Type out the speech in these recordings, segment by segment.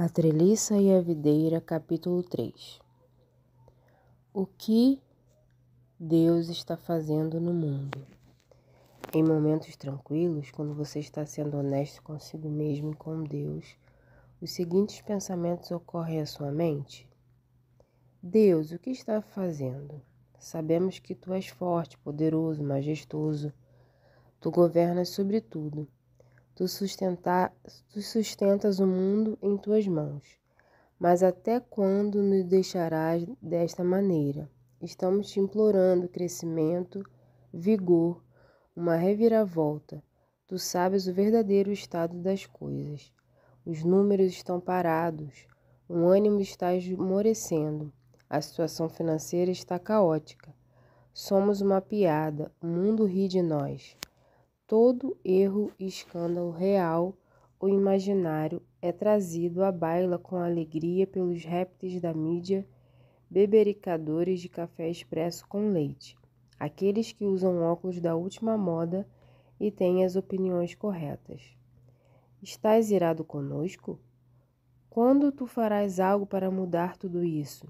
A Treliça e a Videira, capítulo 3 O que Deus está fazendo no mundo? Em momentos tranquilos, quando você está sendo honesto consigo mesmo e com Deus, os seguintes pensamentos ocorrem à sua mente: Deus, o que está fazendo? Sabemos que tu és forte, poderoso, majestoso. Tu governas sobre tudo. Tu, tu sustentas o mundo em tuas mãos. Mas até quando nos deixarás desta maneira? Estamos te implorando crescimento, vigor, uma reviravolta. Tu sabes o verdadeiro estado das coisas. Os números estão parados, o ânimo está esmorecendo, a situação financeira está caótica. Somos uma piada, o mundo ri de nós todo erro e escândalo real ou imaginário é trazido à baila com alegria pelos répteis da mídia, bebericadores de café expresso com leite, aqueles que usam óculos da última moda e têm as opiniões corretas. Estás irado conosco? Quando tu farás algo para mudar tudo isso?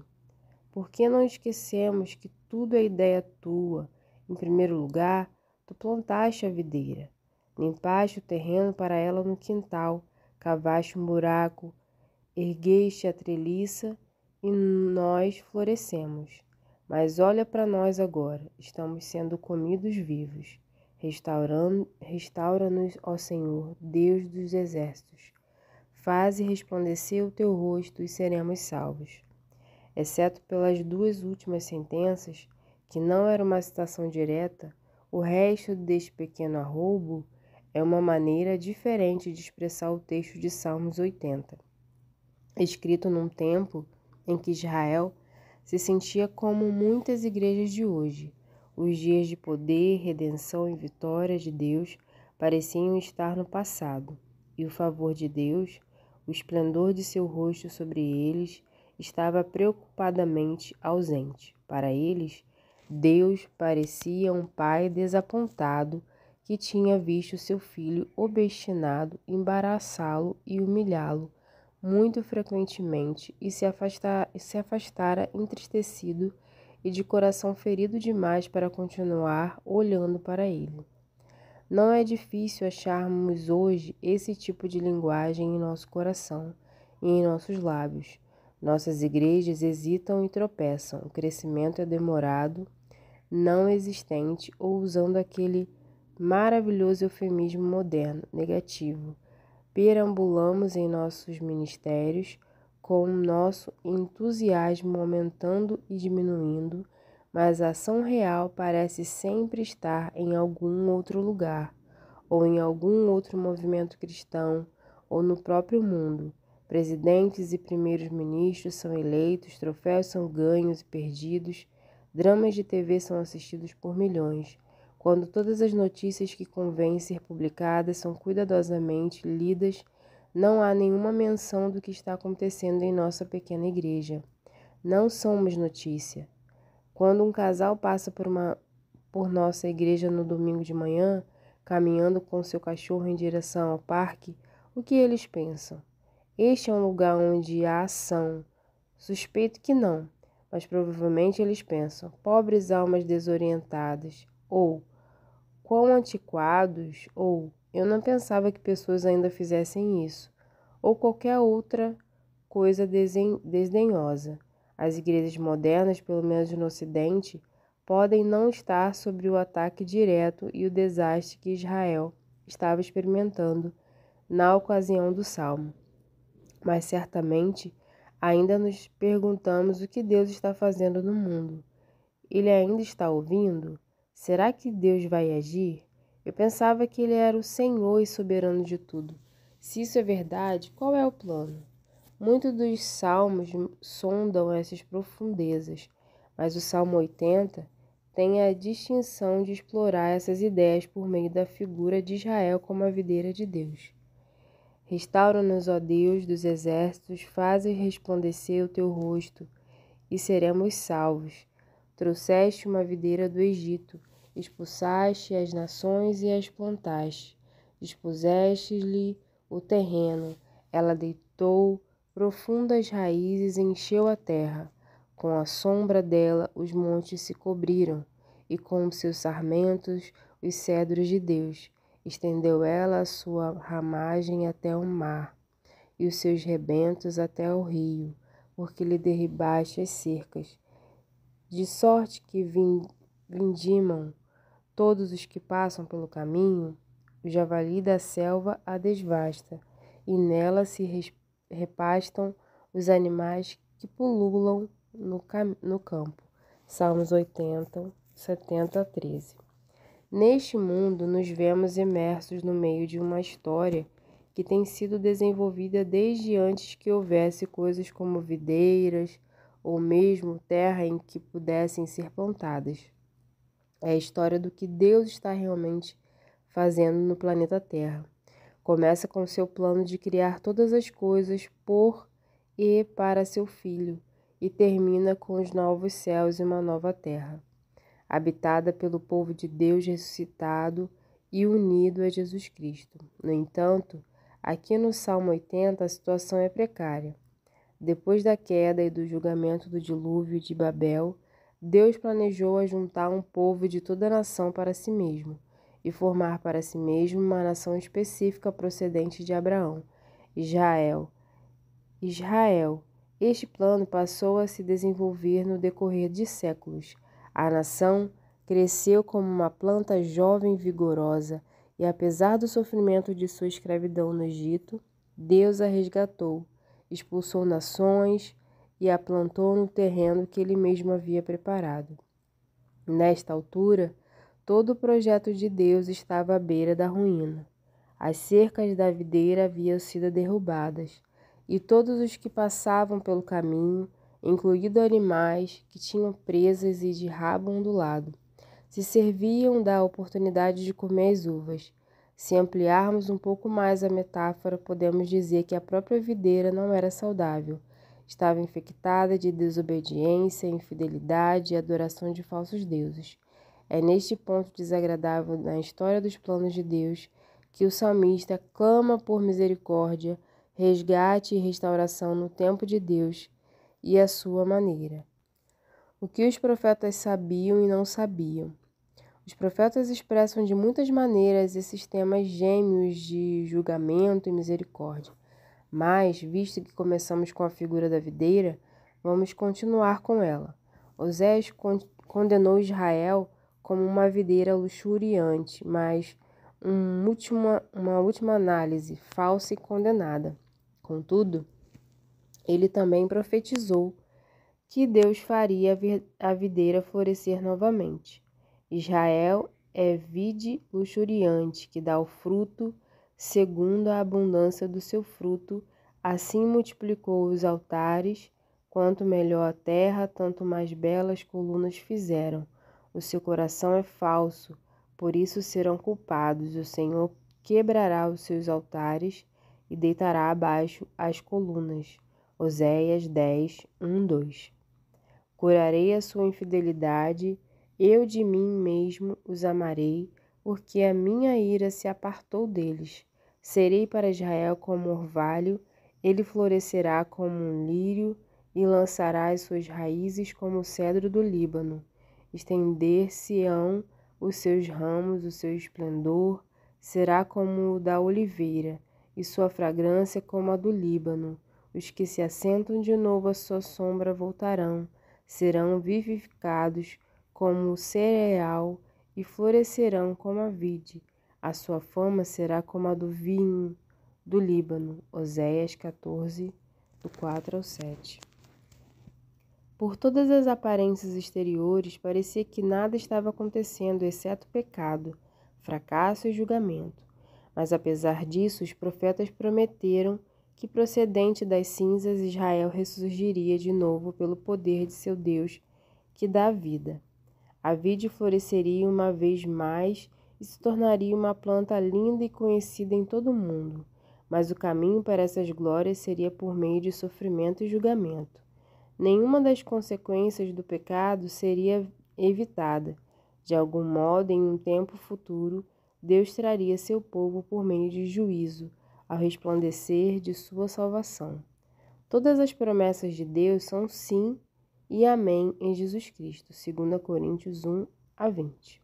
Porque não esquecemos que tudo é ideia tua, em primeiro lugar, Tu plantaste a videira, limpaste o terreno para ela no quintal, cavaste um buraco, ergueste a treliça e nós florescemos. Mas olha para nós agora, estamos sendo comidos vivos. Restaura-nos, ó Senhor, Deus dos exércitos. Faze resplandecer o teu rosto e seremos salvos. Exceto pelas duas últimas sentenças, que não era uma citação direta, o resto deste pequeno arroubo é uma maneira diferente de expressar o texto de Salmos 80, escrito num tempo em que Israel se sentia como muitas igrejas de hoje. Os dias de poder, redenção e vitória de Deus pareciam estar no passado, e o favor de Deus, o esplendor de seu rosto sobre eles, estava preocupadamente ausente. Para eles, Deus parecia um pai desapontado que tinha visto seu filho obstinado embaraçá-lo e humilhá-lo muito frequentemente e se, afastar, se afastara entristecido e de coração ferido demais para continuar olhando para ele. Não é difícil acharmos hoje esse tipo de linguagem em nosso coração e em nossos lábios. Nossas igrejas hesitam e tropeçam, o crescimento é demorado não existente ou usando aquele maravilhoso eufemismo moderno, negativo. Perambulamos em nossos ministérios com o nosso entusiasmo aumentando e diminuindo, mas a ação real parece sempre estar em algum outro lugar, ou em algum outro movimento cristão, ou no próprio mundo. Presidentes e primeiros ministros são eleitos, troféus são ganhos e perdidos Dramas de TV são assistidos por milhões, quando todas as notícias que convêm ser publicadas são cuidadosamente lidas, não há nenhuma menção do que está acontecendo em nossa pequena igreja. Não somos notícia. Quando um casal passa por, uma, por nossa igreja no domingo de manhã, caminhando com seu cachorro em direção ao parque, o que eles pensam? Este é um lugar onde há ação. Suspeito que não mas provavelmente eles pensam: pobres almas desorientadas, ou quão antiquados, ou eu não pensava que pessoas ainda fizessem isso, ou qualquer outra coisa desdenhosa. As igrejas modernas, pelo menos no Ocidente, podem não estar sobre o ataque direto e o desastre que Israel estava experimentando na ocasião do salmo, mas certamente Ainda nos perguntamos o que Deus está fazendo no mundo. Ele ainda está ouvindo? Será que Deus vai agir? Eu pensava que Ele era o Senhor e soberano de tudo. Se isso é verdade, qual é o plano? Muitos dos salmos sondam essas profundezas, mas o Salmo 80 tem a distinção de explorar essas ideias por meio da figura de Israel como a videira de Deus. Restaura-nos, ó Deus dos exércitos, faze resplandecer o teu rosto, e seremos salvos. Trouxeste uma videira do Egito, expulsaste as nações e as plantaste. Dispuseste-lhe o terreno, ela deitou profundas raízes e encheu a terra. Com a sombra dela os montes se cobriram, e com seus sarmentos os cedros de Deus Estendeu ela a sua ramagem até o mar, e os seus rebentos até o rio, porque lhe derribaste as cercas, de sorte que vindimam todos os que passam pelo caminho, o javali da selva a desvasta, e nela se repastam os animais que pululam no, no campo. Salmos 80, 70 a 13. Neste mundo, nos vemos imersos no meio de uma história que tem sido desenvolvida desde antes que houvesse coisas como videiras ou mesmo terra em que pudessem ser plantadas. É a história do que Deus está realmente fazendo no planeta Terra. Começa com seu plano de criar todas as coisas por e para seu filho e termina com os novos céus e uma nova terra habitada pelo povo de Deus ressuscitado e unido a Jesus Cristo. No entanto, aqui no Salmo 80 a situação é precária. Depois da queda e do julgamento do dilúvio de Babel, Deus planejou ajuntar um povo de toda a nação para si mesmo e formar para si mesmo uma nação específica procedente de Abraão, Israel. Israel. Este plano passou a se desenvolver no decorrer de séculos. A nação cresceu como uma planta jovem e vigorosa, e apesar do sofrimento de sua escravidão no Egito, Deus a resgatou, expulsou nações e a plantou no terreno que ele mesmo havia preparado. Nesta altura, todo o projeto de Deus estava à beira da ruína. As cercas da videira haviam sido derrubadas, e todos os que passavam pelo caminho incluindo animais que tinham presas e de rabo ondulado. Se serviam da oportunidade de comer as uvas. Se ampliarmos um pouco mais a metáfora, podemos dizer que a própria videira não era saudável. Estava infectada de desobediência, infidelidade e adoração de falsos deuses. É neste ponto desagradável na história dos planos de Deus que o salmista clama por misericórdia, resgate e restauração no tempo de Deus e a sua maneira. O que os profetas sabiam e não sabiam. Os profetas expressam de muitas maneiras esses temas gêmeos de julgamento e misericórdia. Mas, visto que começamos com a figura da videira, vamos continuar com ela. Osés condenou Israel como uma videira luxuriante, mas um última, uma última análise falsa e condenada. Contudo, ele também profetizou que Deus faria a videira florescer novamente. Israel é vide luxuriante que dá o fruto segundo a abundância do seu fruto. Assim multiplicou os altares. Quanto melhor a terra, tanto mais belas colunas fizeram. O seu coração é falso, por isso serão culpados. O Senhor quebrará os seus altares e deitará abaixo as colunas. Oséias 10, 1, 2. Curarei a sua infidelidade, eu de mim mesmo os amarei, porque a minha ira se apartou deles. Serei para Israel como orvalho, ele florescerá como um lírio e lançará as suas raízes como o cedro do Líbano. Estender-se-ão os seus ramos, o seu esplendor será como o da oliveira, e sua fragrância como a do Líbano. Os que se assentam de novo à sua sombra voltarão, serão vivificados como o cereal e florescerão como a vide. A sua fama será como a do vinho do Líbano. Oséias 14, do 4 ao 7. Por todas as aparências exteriores, parecia que nada estava acontecendo, exceto pecado, fracasso e julgamento. Mas apesar disso, os profetas prometeram que procedente das cinzas Israel ressurgiria de novo pelo poder de seu Deus, que dá vida. A vide floresceria uma vez mais e se tornaria uma planta linda e conhecida em todo o mundo, mas o caminho para essas glórias seria por meio de sofrimento e julgamento. Nenhuma das consequências do pecado seria evitada. De algum modo, em um tempo futuro, Deus traria seu povo por meio de juízo, ao resplandecer de sua salvação. Todas as promessas de Deus são sim e amém em Jesus Cristo, 2 Coríntios 1 a 20.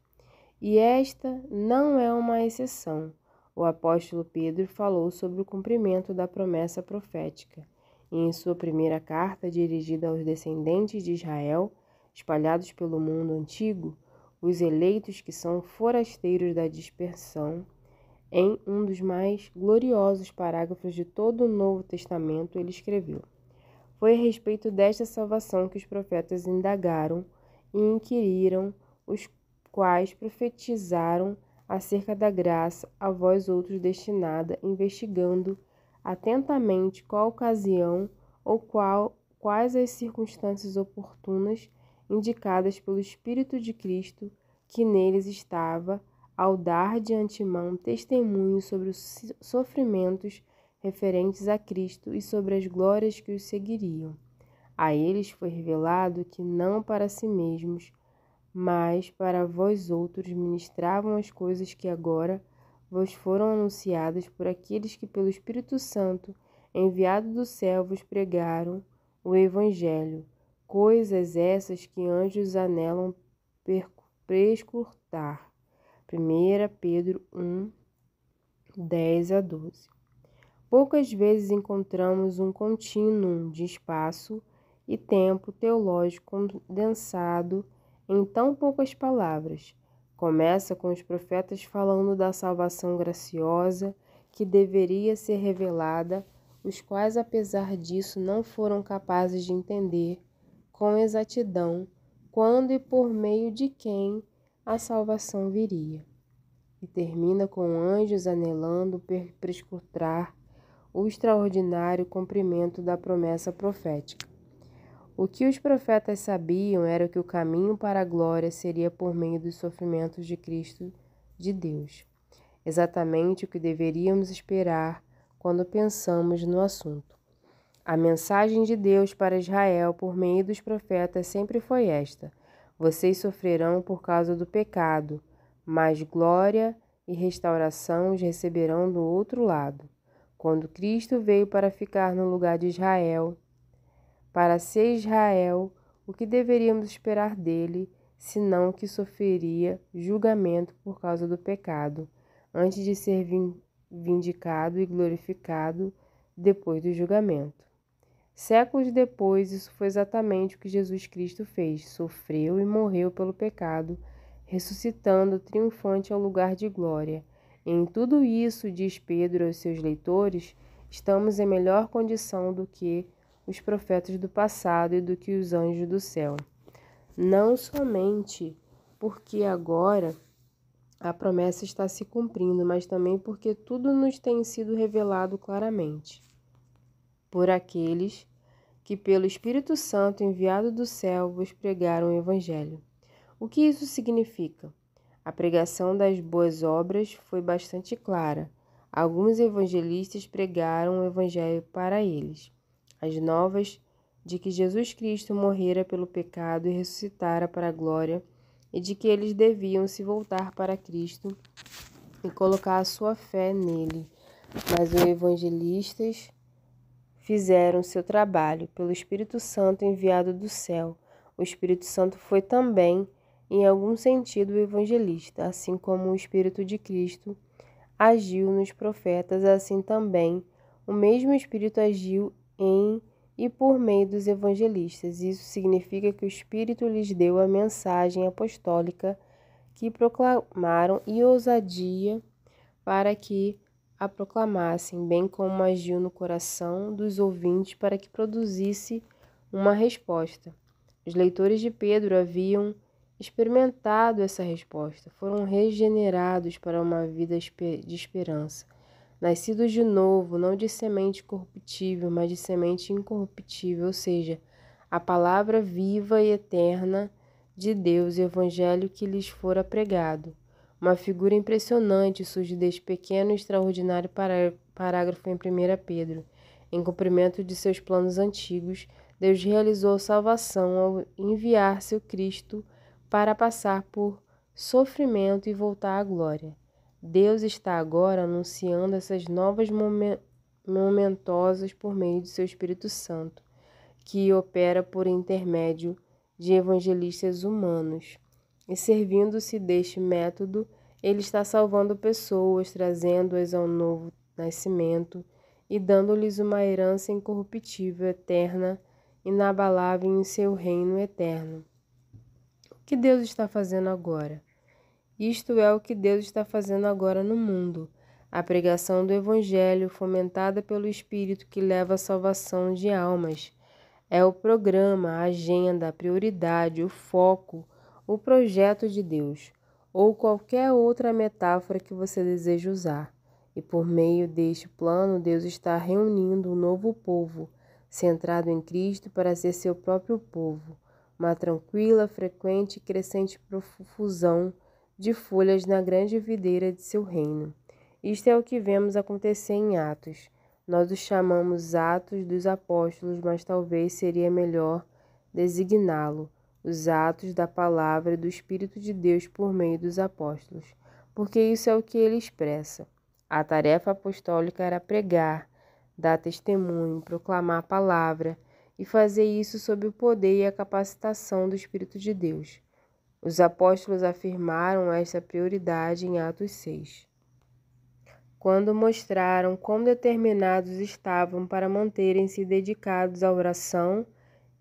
E esta não é uma exceção. O apóstolo Pedro falou sobre o cumprimento da promessa profética. E em sua primeira carta dirigida aos descendentes de Israel, espalhados pelo mundo antigo, os eleitos que são forasteiros da dispersão, em um dos mais gloriosos parágrafos de todo o Novo Testamento, ele escreveu: Foi a respeito desta salvação que os profetas indagaram e inquiriram, os quais profetizaram acerca da graça a vós outros destinada, investigando atentamente qual ocasião ou qual, quais as circunstâncias oportunas indicadas pelo Espírito de Cristo que neles estava ao dar de antemão testemunho sobre os sofrimentos referentes a Cristo e sobre as glórias que os seguiriam. A eles foi revelado que não para si mesmos, mas para vós outros ministravam as coisas que agora vos foram anunciadas por aqueles que pelo Espírito Santo, enviado do céu, vos pregaram o evangelho, coisas essas que anjos anelam prescrutar. 1 Pedro 1, 10 a 12. Poucas vezes encontramos um contínuo de espaço e tempo teológico condensado em tão poucas palavras. Começa com os profetas falando da salvação graciosa que deveria ser revelada, os quais, apesar disso, não foram capazes de entender com exatidão quando e por meio de quem a salvação viria. E termina com anjos anelando escutar o extraordinário cumprimento da promessa profética. O que os profetas sabiam era que o caminho para a glória seria por meio dos sofrimentos de Cristo de Deus. Exatamente o que deveríamos esperar quando pensamos no assunto. A mensagem de Deus para Israel por meio dos profetas sempre foi esta: vocês sofrerão por causa do pecado, mas glória e restauração os receberão do outro lado. Quando Cristo veio para ficar no lugar de Israel, para ser Israel, o que deveríamos esperar dele, senão que sofreria julgamento por causa do pecado, antes de ser vindicado e glorificado depois do julgamento? Séculos depois, isso foi exatamente o que Jesus Cristo fez: sofreu e morreu pelo pecado, ressuscitando triunfante ao lugar de glória. Em tudo isso, diz Pedro aos seus leitores, estamos em melhor condição do que os profetas do passado e do que os anjos do céu. Não somente porque agora a promessa está se cumprindo, mas também porque tudo nos tem sido revelado claramente por aqueles que, pelo Espírito Santo enviado do céu, vos pregaram o Evangelho. O que isso significa? A pregação das boas obras foi bastante clara. Alguns evangelistas pregaram o Evangelho para eles, as novas de que Jesus Cristo morrera pelo pecado e ressuscitara para a glória, e de que eles deviam se voltar para Cristo e colocar a sua fé nele. Mas os evangelistas fizeram seu trabalho pelo Espírito Santo enviado do céu. O Espírito Santo foi também, em algum sentido, o evangelista, assim como o Espírito de Cristo agiu nos profetas, assim também o mesmo Espírito agiu em e por meio dos evangelistas. Isso significa que o Espírito lhes deu a mensagem apostólica que proclamaram e ousadia para que a proclamassem, bem como agiu no coração dos ouvintes para que produzisse uma resposta. Os leitores de Pedro haviam experimentado essa resposta, foram regenerados para uma vida de esperança. Nascidos de novo, não de semente corruptível, mas de semente incorruptível, ou seja, a palavra viva e eterna de Deus e o evangelho que lhes fora pregado. Uma figura impressionante surge deste pequeno e extraordinário parágrafo em 1 Pedro. Em cumprimento de seus planos antigos, Deus realizou salvação ao enviar seu Cristo para passar por sofrimento e voltar à glória. Deus está agora anunciando essas novas momentosas por meio de seu Espírito Santo, que opera por intermédio de evangelistas humanos. E servindo-se deste método, ele está salvando pessoas, trazendo-as ao novo nascimento e dando-lhes uma herança incorruptível, eterna, inabalável em seu reino eterno. O que Deus está fazendo agora? Isto é o que Deus está fazendo agora no mundo. A pregação do Evangelho, fomentada pelo Espírito que leva à salvação de almas, é o programa, a agenda, a prioridade, o foco o projeto de Deus ou qualquer outra metáfora que você deseje usar. E por meio deste plano, Deus está reunindo um novo povo, centrado em Cristo para ser seu próprio povo, uma tranquila, frequente e crescente profusão de folhas na grande videira de seu reino. Isto é o que vemos acontecer em Atos. Nós os chamamos Atos dos Apóstolos, mas talvez seria melhor designá-lo os atos da palavra e do Espírito de Deus por meio dos apóstolos, porque isso é o que ele expressa. A tarefa apostólica era pregar, dar testemunho, proclamar a palavra e fazer isso sob o poder e a capacitação do Espírito de Deus. Os apóstolos afirmaram esta prioridade em Atos 6 quando mostraram quão determinados estavam para manterem-se dedicados à oração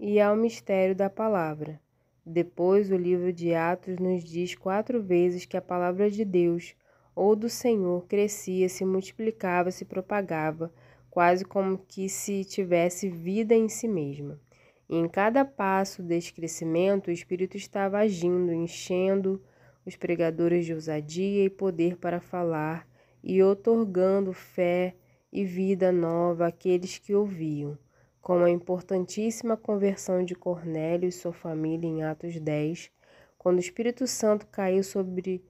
e ao mistério da palavra. Depois, o livro de Atos nos diz quatro vezes que a palavra de Deus ou do Senhor crescia, se multiplicava, se propagava, quase como que se tivesse vida em si mesma. E em cada passo desse crescimento, o Espírito estava agindo, enchendo os pregadores de ousadia e poder para falar e otorgando fé e vida nova àqueles que ouviam como a importantíssima conversão de Cornélio e sua família em Atos 10, quando o Espírito Santo caiu sobre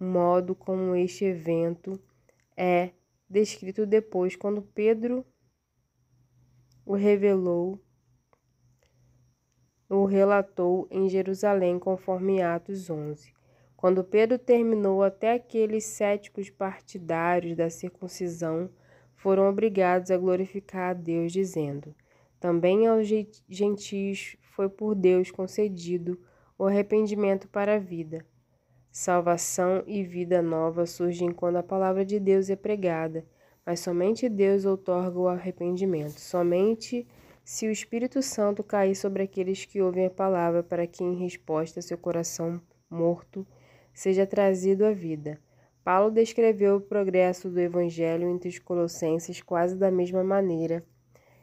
o modo como este evento é descrito depois, quando Pedro o revelou, o relatou em Jerusalém, conforme Atos 11. Quando Pedro terminou, até aqueles céticos partidários da circuncisão foram obrigados a glorificar a Deus, dizendo: Também aos gentios foi por Deus concedido o arrependimento para a vida. Salvação e vida nova surgem quando a palavra de Deus é pregada, mas somente Deus outorga o arrependimento. Somente se o Espírito Santo cair sobre aqueles que ouvem a palavra, para que em resposta seu coração morto seja trazido à vida. Paulo descreveu o progresso do Evangelho entre os colossenses quase da mesma maneira.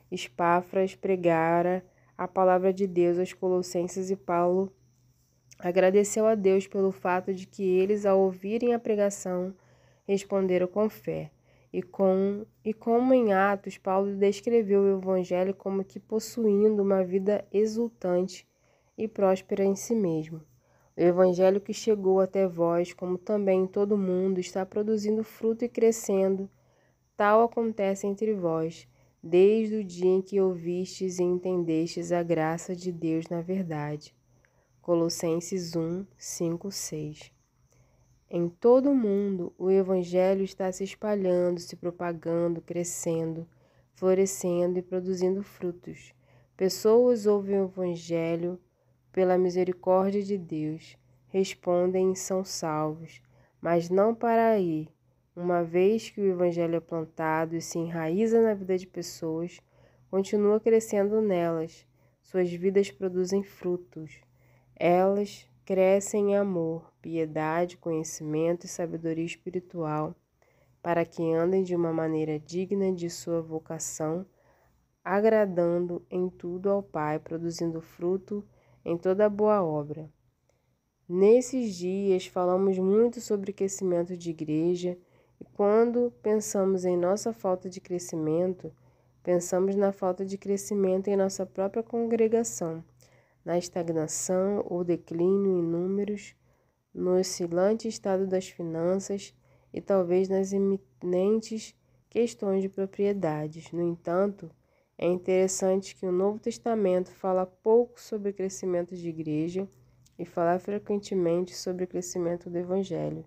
Espáfras pregara a palavra de Deus aos colossenses e Paulo agradeceu a Deus pelo fato de que eles, ao ouvirem a pregação, responderam com fé. E, com, e como em Atos, Paulo descreveu o Evangelho como que possuindo uma vida exultante e próspera em si mesmo. O evangelho que chegou até vós, como também em todo mundo, está produzindo fruto e crescendo. Tal acontece entre vós, desde o dia em que ouvistes e entendestes a graça de Deus na verdade. Colossenses 1, 5, 6. Em todo o mundo, o Evangelho está se espalhando, se propagando, crescendo, florescendo e produzindo frutos. Pessoas ouvem o Evangelho, pela misericórdia de Deus, respondem e são salvos, mas não para aí, uma vez que o Evangelho é plantado e se enraiza na vida de pessoas, continua crescendo nelas, suas vidas produzem frutos. Elas crescem em amor, piedade, conhecimento e sabedoria espiritual, para que andem de uma maneira digna de sua vocação, agradando em tudo ao Pai, produzindo fruto em toda boa obra. Nesses dias falamos muito sobre crescimento de igreja e quando pensamos em nossa falta de crescimento, pensamos na falta de crescimento em nossa própria congregação, na estagnação ou declínio em números, no oscilante estado das finanças e talvez nas iminentes questões de propriedades. No entanto, é interessante que o Novo Testamento fala pouco sobre crescimento de igreja e fala frequentemente sobre o crescimento do Evangelho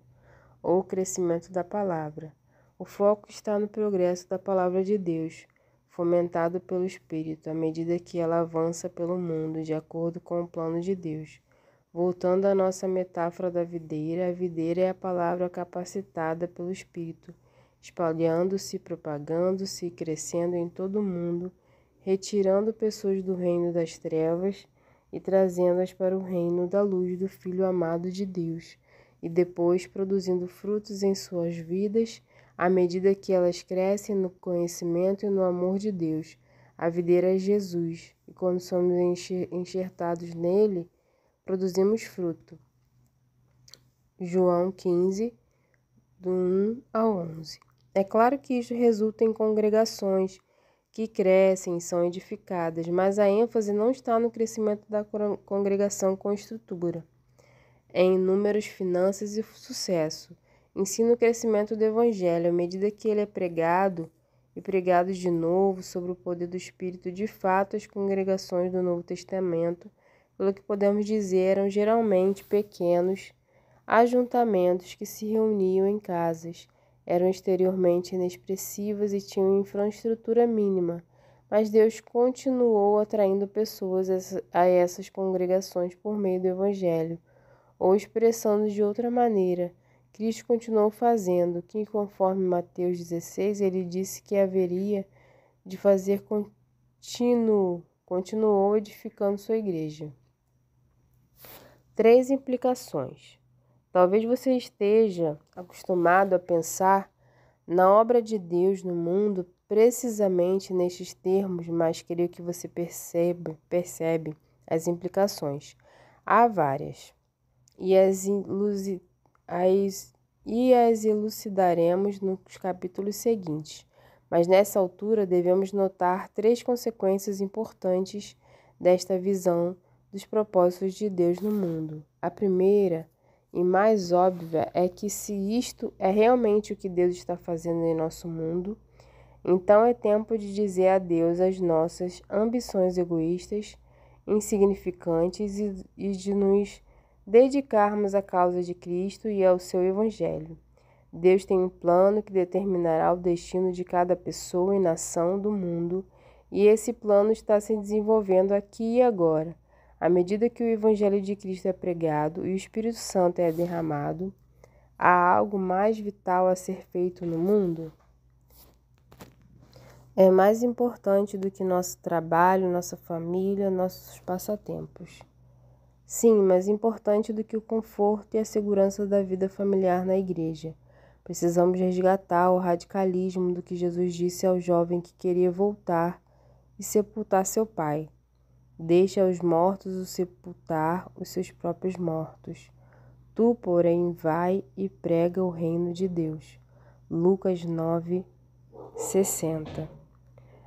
ou o crescimento da palavra. O foco está no progresso da palavra de Deus, fomentado pelo Espírito à medida que ela avança pelo mundo de acordo com o plano de Deus. Voltando à nossa metáfora da videira, a videira é a palavra capacitada pelo Espírito, espalhando-se, propagando-se e crescendo em todo o mundo retirando pessoas do reino das trevas e trazendo-as para o reino da luz do Filho amado de Deus, e depois produzindo frutos em suas vidas, à medida que elas crescem no conhecimento e no amor de Deus. A videira é Jesus, e quando somos enxertados nele, produzimos fruto. João 15, do 1 ao 11. É claro que isso resulta em congregações que crescem e são edificadas, mas a ênfase não está no crescimento da congregação com estrutura, em números, finanças e sucesso. Ensina o crescimento do Evangelho à medida que ele é pregado e pregado de novo sobre o poder do Espírito de fato as congregações do Novo Testamento, pelo que podemos dizer, eram geralmente pequenos ajuntamentos que se reuniam em casas eram exteriormente inexpressivas e tinham infraestrutura mínima, mas Deus continuou atraindo pessoas a essas congregações por meio do Evangelho, ou expressando de outra maneira. Cristo continuou fazendo, que conforme Mateus 16, ele disse que haveria de fazer contínuo, continuou edificando sua igreja. Três implicações. Talvez você esteja acostumado a pensar na obra de Deus no mundo precisamente nestes termos, mas creio que você percebe, percebe as implicações. Há várias. E as, ilusi, as, e as elucidaremos nos capítulos seguintes. Mas nessa altura devemos notar três consequências importantes desta visão dos propósitos de Deus no mundo. A primeira e mais óbvia é que se isto é realmente o que Deus está fazendo em nosso mundo, então é tempo de dizer adeus às nossas ambições egoístas, insignificantes e, e de nos dedicarmos à causa de Cristo e ao seu Evangelho. Deus tem um plano que determinará o destino de cada pessoa e nação do mundo, e esse plano está se desenvolvendo aqui e agora. À medida que o Evangelho de Cristo é pregado e o Espírito Santo é derramado, há algo mais vital a ser feito no mundo? É mais importante do que nosso trabalho, nossa família, nossos passatempos. Sim, mais importante do que o conforto e a segurança da vida familiar na igreja. Precisamos resgatar o radicalismo do que Jesus disse ao jovem que queria voltar e sepultar seu pai. Deixa os mortos o sepultar os seus próprios mortos. Tu, porém, vai e prega o reino de Deus. Lucas 9, 60.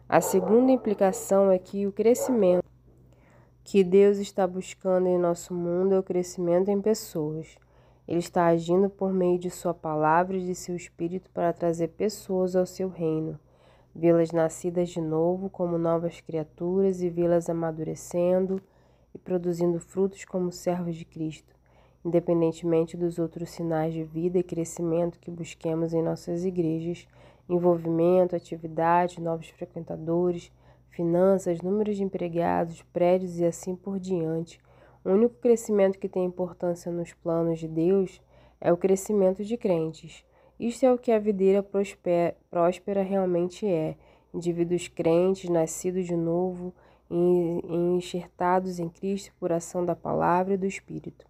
A segunda implicação é que o crescimento que Deus está buscando em nosso mundo é o crescimento em pessoas. Ele está agindo por meio de Sua palavra e de seu Espírito para trazer pessoas ao seu reino vê-las nascidas de novo como novas criaturas e vê-las amadurecendo e produzindo frutos como servos de Cristo, independentemente dos outros sinais de vida e crescimento que busquemos em nossas igrejas, envolvimento, atividade, novos frequentadores, finanças, números de empregados, prédios e assim por diante. O único crescimento que tem importância nos planos de Deus é o crescimento de crentes. Isto é o que a videira próspera realmente é: indivíduos crentes, nascidos de novo, enxertados em Cristo por ação da palavra e do Espírito,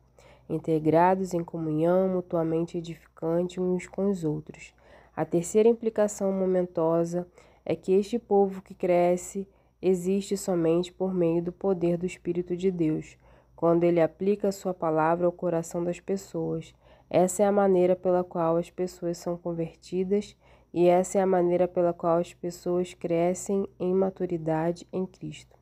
integrados em comunhão mutuamente edificante uns com os outros. A terceira implicação momentosa é que este povo que cresce existe somente por meio do poder do Espírito de Deus, quando ele aplica a sua palavra ao coração das pessoas essa é a maneira pela qual as pessoas são convertidas e essa é a maneira pela qual as pessoas crescem em maturidade em Cristo.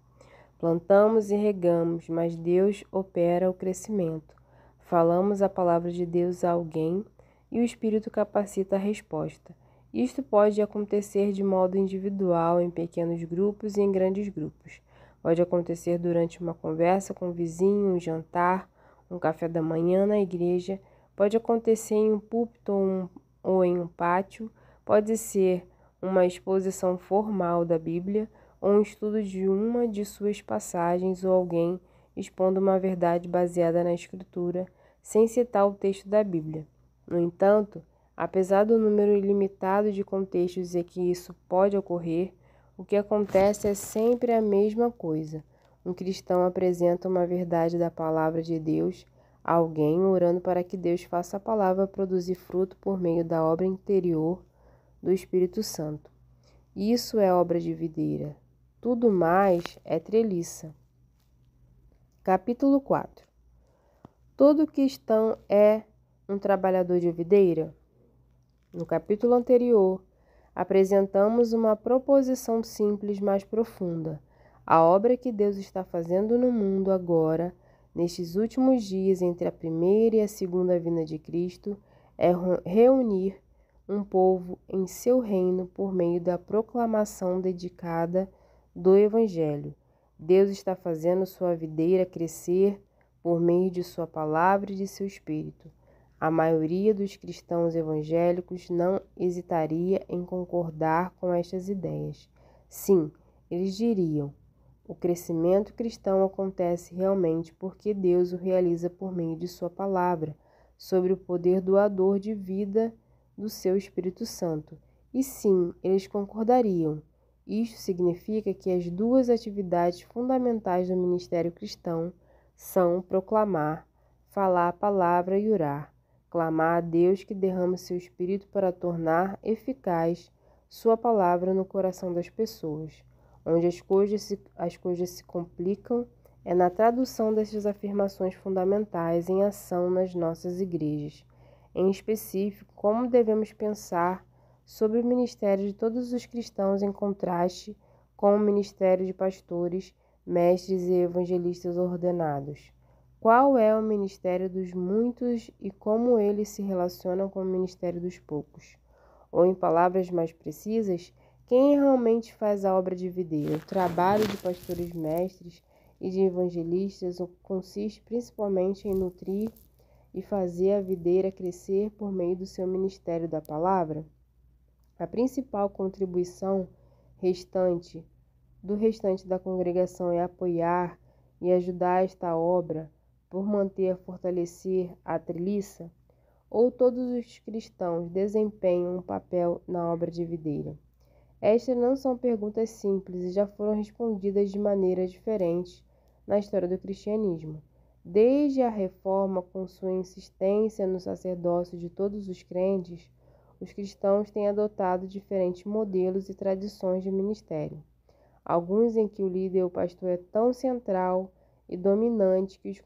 Plantamos e regamos, mas Deus opera o crescimento. Falamos a palavra de Deus a alguém e o Espírito capacita a resposta. Isto pode acontecer de modo individual, em pequenos grupos e em grandes grupos. Pode acontecer durante uma conversa com o vizinho, um jantar, um café da manhã na igreja Pode acontecer em um púlpito ou, um, ou em um pátio, pode ser uma exposição formal da Bíblia ou um estudo de uma de suas passagens ou alguém expondo uma verdade baseada na Escritura, sem citar o texto da Bíblia. No entanto, apesar do número ilimitado de contextos em que isso pode ocorrer, o que acontece é sempre a mesma coisa. Um cristão apresenta uma verdade da palavra de Deus alguém orando para que Deus faça a palavra produzir fruto por meio da obra interior do Espírito Santo. Isso é obra de videira. Tudo mais é treliça. Capítulo 4 Todo cristão é um trabalhador de videira? No capítulo anterior, apresentamos uma proposição simples mas profunda. A obra que Deus está fazendo no mundo agora nestes últimos dias entre a primeira e a segunda vinda de Cristo, é reunir um povo em seu reino por meio da proclamação dedicada do Evangelho. Deus está fazendo sua videira crescer por meio de sua palavra e de seu espírito. A maioria dos cristãos evangélicos não hesitaria em concordar com estas ideias. Sim, eles diriam: o crescimento cristão acontece realmente porque Deus o realiza por meio de Sua palavra, sobre o poder doador de vida do seu Espírito Santo. E sim, eles concordariam. Isto significa que as duas atividades fundamentais do ministério cristão são proclamar, falar a palavra e orar, clamar a Deus que derrama seu espírito para tornar eficaz sua palavra no coração das pessoas. Onde as coisas se, as coisas se complicam é na tradução dessas afirmações fundamentais em ação nas nossas igrejas. Em específico, como devemos pensar sobre o ministério de todos os cristãos em contraste com o ministério de pastores, mestres e evangelistas ordenados. Qual é o ministério dos muitos e como eles se relacionam com o ministério dos poucos? Ou, em palavras mais precisas, quem realmente faz a obra de videira? O trabalho de pastores mestres e de evangelistas consiste principalmente em nutrir e fazer a videira crescer por meio do seu ministério da palavra? A principal contribuição restante do restante da congregação é apoiar e ajudar esta obra por manter e fortalecer a treliça? Ou todos os cristãos desempenham um papel na obra de videira? Estas não são perguntas simples e já foram respondidas de maneiras diferentes na história do cristianismo. Desde a reforma, com sua insistência no sacerdócio de todos os crentes, os cristãos têm adotado diferentes modelos e tradições de ministério. Alguns em que o líder ou pastor é tão central e dominante que os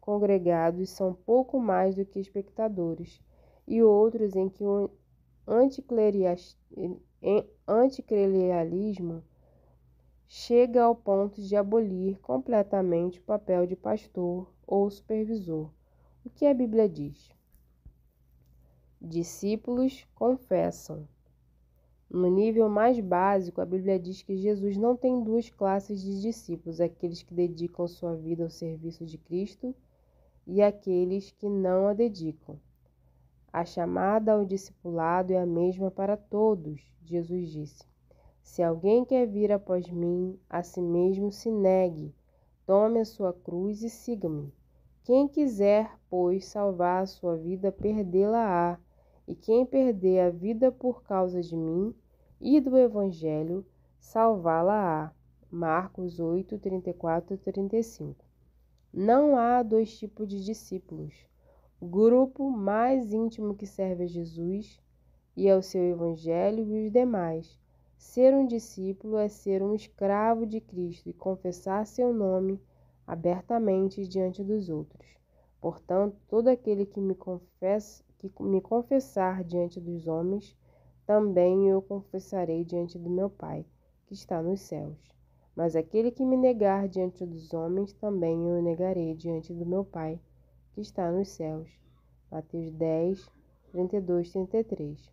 congregados são pouco mais do que espectadores, e outros em que o anticlerialismo chega ao ponto de abolir completamente o papel de pastor ou supervisor. O que a Bíblia diz? Discípulos confessam. No nível mais básico, a Bíblia diz que Jesus não tem duas classes de discípulos: aqueles que dedicam sua vida ao serviço de Cristo e aqueles que não a dedicam. A chamada ao discipulado é a mesma para todos, Jesus disse. Se alguém quer vir após mim, a si mesmo se negue, tome a sua cruz e siga-me. Quem quiser, pois, salvar a sua vida, perdê-la-á. E quem perder a vida por causa de mim e do Evangelho, salvá-la-á. Marcos 8, 34 35. Não há dois tipos de discípulos. O grupo mais íntimo que serve a Jesus e ao seu Evangelho e os demais. Ser um discípulo é ser um escravo de Cristo e confessar seu nome abertamente diante dos outros. Portanto, todo aquele que me, confessa, que me confessar diante dos homens, também eu confessarei diante do meu Pai, que está nos céus. Mas aquele que me negar diante dos homens, também eu negarei diante do meu Pai, que está nos céus. Mateus 10, 32, 33.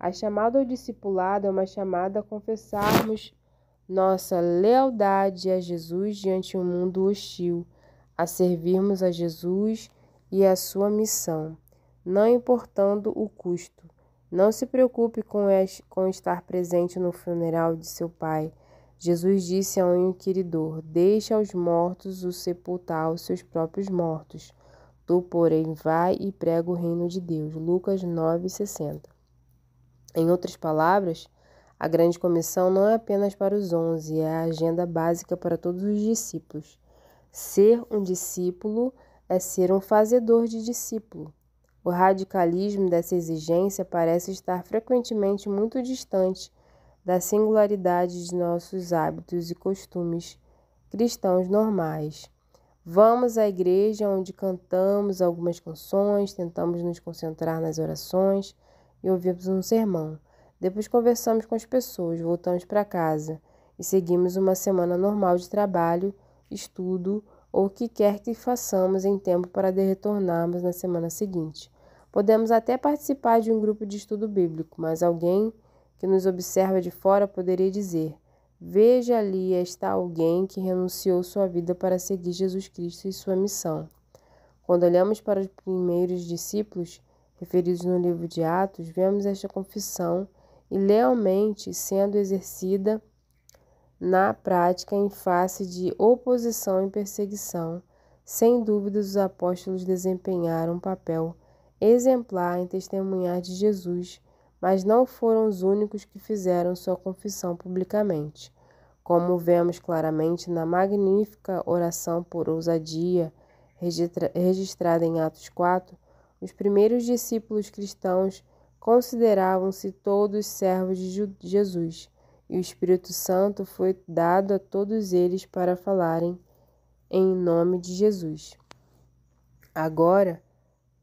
A chamada ao discipulado é uma chamada a confessarmos nossa lealdade a Jesus diante um mundo hostil, a servirmos a Jesus e a sua missão, não importando o custo. Não se preocupe com, com estar presente no funeral de seu pai. Jesus disse a um inquiridor: Deixa aos mortos o sepultar os seus próprios mortos. Tu, porém, vai e prega o reino de Deus. Lucas 9,60. Em outras palavras, a grande comissão não é apenas para os onze, é a agenda básica para todos os discípulos. Ser um discípulo é ser um fazedor de discípulo. O radicalismo dessa exigência parece estar frequentemente muito distante da singularidade de nossos hábitos e costumes cristãos normais. Vamos à igreja onde cantamos algumas canções, tentamos nos concentrar nas orações e ouvimos um sermão. Depois conversamos com as pessoas, voltamos para casa e seguimos uma semana normal de trabalho, estudo ou o que quer que façamos em tempo para retornarmos na semana seguinte. Podemos até participar de um grupo de estudo bíblico, mas alguém que nos observa de fora poderia dizer: Veja ali está alguém que renunciou sua vida para seguir Jesus Cristo e sua missão. Quando olhamos para os primeiros discípulos, referidos no livro de Atos, vemos esta confissão e lealmente sendo exercida na prática em face de oposição e perseguição. Sem dúvidas, os apóstolos desempenharam um papel exemplar em testemunhar de Jesus mas não foram os únicos que fizeram sua confissão publicamente, como vemos claramente na magnífica oração por ousadia registrada em Atos 4. Os primeiros discípulos cristãos consideravam-se todos servos de Jesus, e o Espírito Santo foi dado a todos eles para falarem em nome de Jesus. Agora,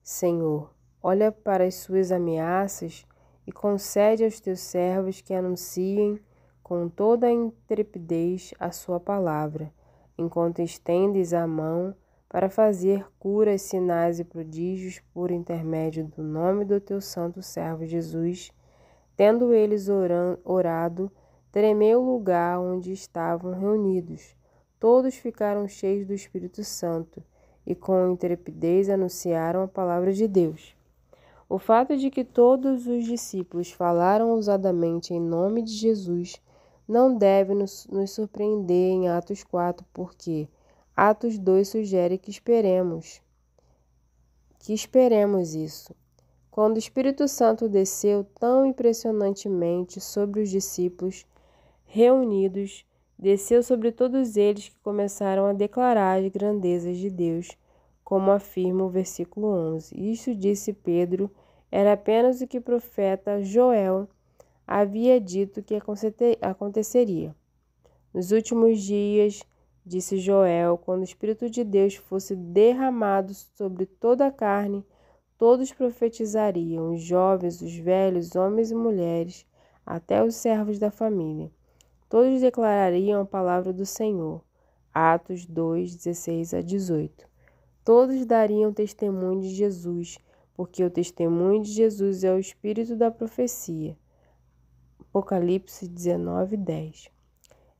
Senhor, olha para as suas ameaças e concede aos teus servos que anunciem com toda a intrepidez a sua palavra, enquanto estendes a mão para fazer curas, sinais e prodígios por intermédio do nome do teu santo servo Jesus, tendo eles orado, tremeu o lugar onde estavam reunidos. Todos ficaram cheios do Espírito Santo e com intrepidez anunciaram a palavra de Deus. O fato de que todos os discípulos falaram ousadamente em nome de Jesus não deve nos, nos surpreender em Atos 4, porque Atos 2 sugere que esperemos. Que esperemos isso. Quando o Espírito Santo desceu tão impressionantemente sobre os discípulos reunidos, desceu sobre todos eles que começaram a declarar as grandezas de Deus, como afirma o versículo 11. Isso disse Pedro era apenas o que o profeta Joel havia dito que aconteceria. Nos últimos dias, disse Joel, quando o Espírito de Deus fosse derramado sobre toda a carne, todos profetizariam, os jovens, os velhos, homens e mulheres, até os servos da família. Todos declarariam a palavra do Senhor. Atos 2, 16 a 18. Todos dariam testemunho de Jesus, porque o testemunho de Jesus é o espírito da profecia. Apocalipse 19, 10.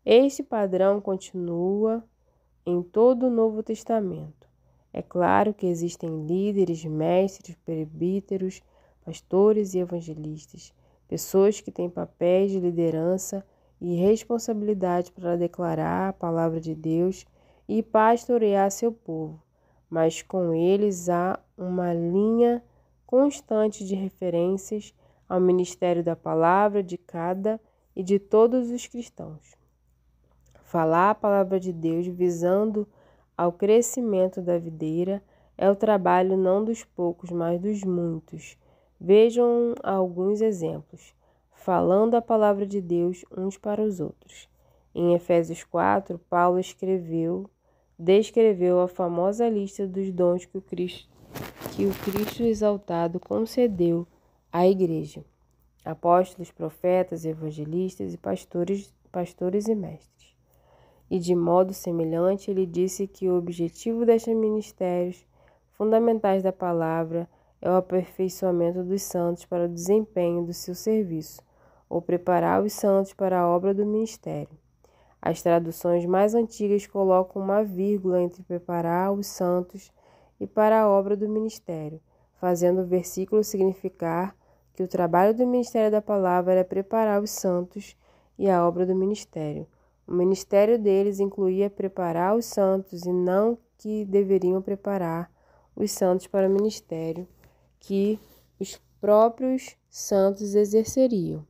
Este padrão continua em todo o Novo Testamento. É claro que existem líderes, mestres, prebíteros, pastores e evangelistas, pessoas que têm papéis de liderança e responsabilidade para declarar a palavra de Deus e pastorear seu povo mas com eles há uma linha constante de referências ao ministério da palavra de cada e de todos os cristãos. Falar a palavra de Deus visando ao crescimento da videira é o trabalho não dos poucos, mas dos muitos. Vejam alguns exemplos. Falando a palavra de Deus uns para os outros. Em Efésios 4, Paulo escreveu descreveu a famosa lista dos dons que o Cristo, que o Cristo exaltado concedeu à Igreja: apóstolos, profetas, evangelistas e pastores, pastores e mestres. E de modo semelhante, ele disse que o objetivo destes ministérios fundamentais da palavra é o aperfeiçoamento dos santos para o desempenho do seu serviço, ou preparar os santos para a obra do ministério. As traduções mais antigas colocam uma vírgula entre preparar os santos e para a obra do ministério, fazendo o versículo significar que o trabalho do ministério da palavra era preparar os santos e a obra do ministério. O ministério deles incluía preparar os santos e não que deveriam preparar os santos para o ministério que os próprios santos exerceriam.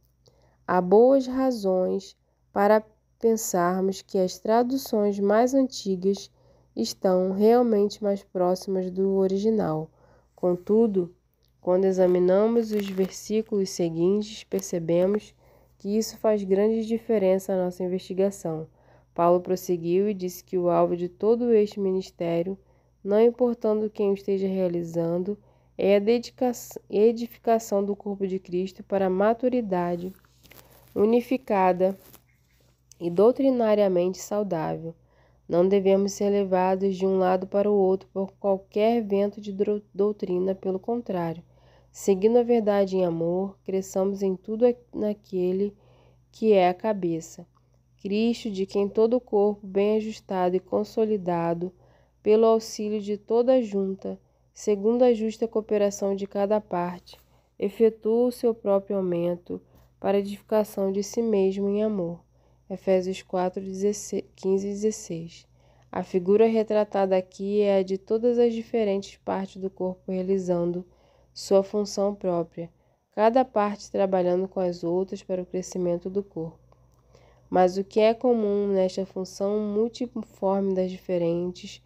Há boas razões para pensarmos que as traduções mais antigas estão realmente mais próximas do original. Contudo, quando examinamos os versículos seguintes, percebemos que isso faz grande diferença à nossa investigação. Paulo prosseguiu e disse que o alvo de todo este ministério, não importando quem o esteja realizando, é a edificação do corpo de Cristo para a maturidade unificada e doutrinariamente saudável. Não devemos ser levados de um lado para o outro por qualquer vento de doutrina, pelo contrário. Seguindo a verdade em amor, cresçamos em tudo naquele que é a cabeça. Cristo, de quem todo o corpo, bem ajustado e consolidado, pelo auxílio de toda a junta, segundo a justa cooperação de cada parte, efetua o seu próprio aumento para edificação de si mesmo em amor. Efésios 4, 15 e 16. A figura retratada aqui é a de todas as diferentes partes do corpo realizando sua função própria, cada parte trabalhando com as outras para o crescimento do corpo. Mas o que é comum nesta função multiforme das diferentes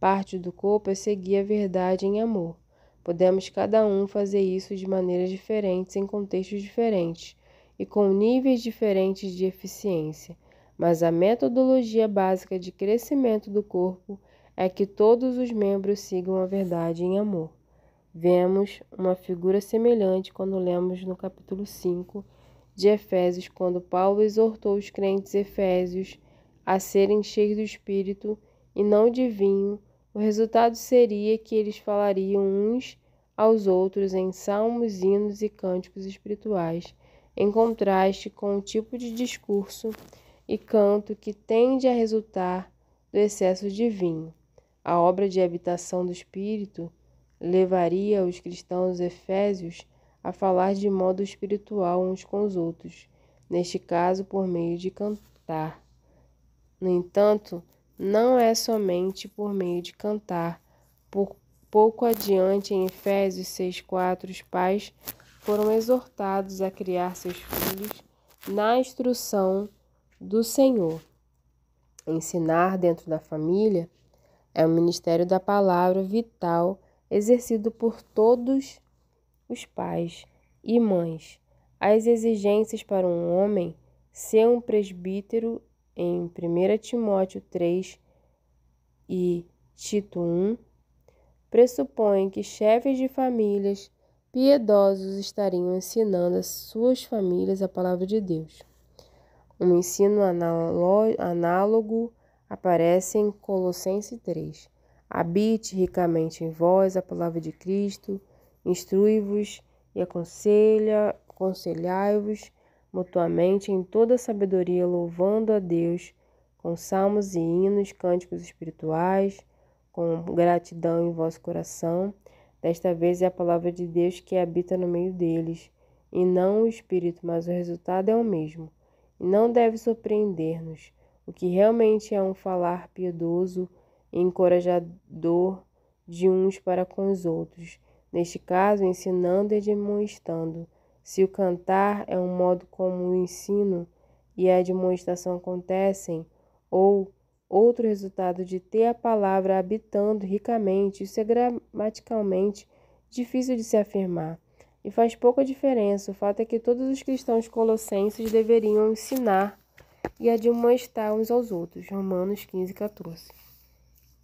partes do corpo é seguir a verdade em amor. Podemos cada um fazer isso de maneiras diferentes em contextos diferentes, e com níveis diferentes de eficiência, mas a metodologia básica de crescimento do corpo é que todos os membros sigam a verdade em amor. Vemos uma figura semelhante quando lemos no capítulo 5 de Efésios, quando Paulo exortou os crentes efésios a serem cheios do espírito e não de vinho, o resultado seria que eles falariam uns aos outros em salmos, hinos e cânticos espirituais em contraste com o tipo de discurso e canto que tende a resultar do excesso de vinho. A obra de habitação do espírito levaria os cristãos efésios a falar de modo espiritual uns com os outros, neste caso por meio de cantar. No entanto, não é somente por meio de cantar. Por pouco adiante, em Efésios 6,4, os pais foram exortados a criar seus filhos na instrução do Senhor. Ensinar dentro da família é o ministério da palavra vital exercido por todos os pais e mães. As exigências para um homem ser um presbítero em 1 Timóteo 3 e Tito 1 pressupõe que chefes de famílias piedosos estariam ensinando às suas famílias a palavra de Deus. Um ensino análogo aparece em Colossenses 3. Habite ricamente em vós a palavra de Cristo, instrui-vos e aconselha, aconselhai-vos mutuamente em toda sabedoria, louvando a Deus com salmos e hinos, cânticos espirituais, com gratidão em vosso coração Desta vez é a palavra de Deus que habita no meio deles, e não o Espírito, mas o resultado é o mesmo. E não deve surpreender-nos. O que realmente é um falar piedoso e encorajador de uns para com os outros, neste caso, ensinando e demonstrando. Se o cantar é um modo como o ensino e a demonstração acontecem, ou Outro resultado de ter a palavra habitando ricamente, isso é gramaticalmente difícil de se afirmar. E faz pouca diferença. O fato é que todos os cristãos colossenses deveriam ensinar e admoestar uns aos outros. Romanos 15, 14.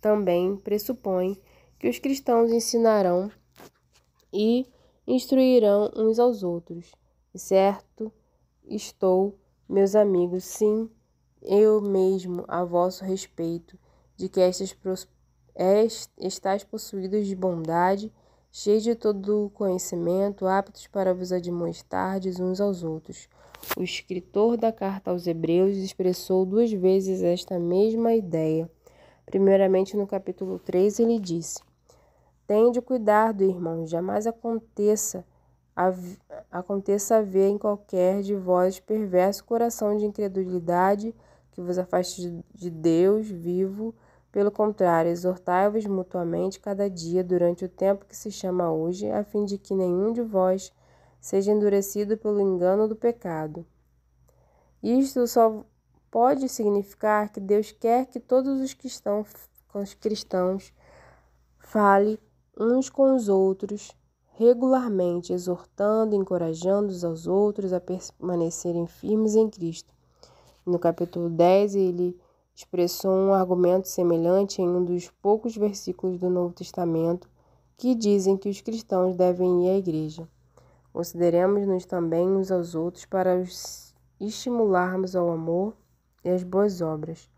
Também pressupõe que os cristãos ensinarão e instruirão uns aos outros. Certo, estou, meus amigos, sim, eu mesmo a vosso respeito, de que estas estáis possuídos de bondade, cheios de todo conhecimento, aptos para vos admoestardes uns aos outros. O escritor da carta aos Hebreus expressou duas vezes esta mesma ideia. Primeiramente, no capítulo 3, ele disse: Tende cuidado, irmãos, jamais aconteça a, aconteça haver em qualquer de vós perverso coração de incredulidade que vos afaste de Deus vivo. Pelo contrário, exortai-vos mutuamente cada dia durante o tempo que se chama hoje, a fim de que nenhum de vós seja endurecido pelo engano do pecado. Isto só pode significar que Deus quer que todos os cristãos, os cristãos fale uns com os outros regularmente, exortando, encorajando os aos outros a permanecerem firmes em Cristo. No capítulo 10, ele expressou um argumento semelhante em um dos poucos versículos do Novo Testamento que dizem que os cristãos devem ir à igreja. Consideremos-nos também uns aos outros para os estimularmos ao amor e às boas obras.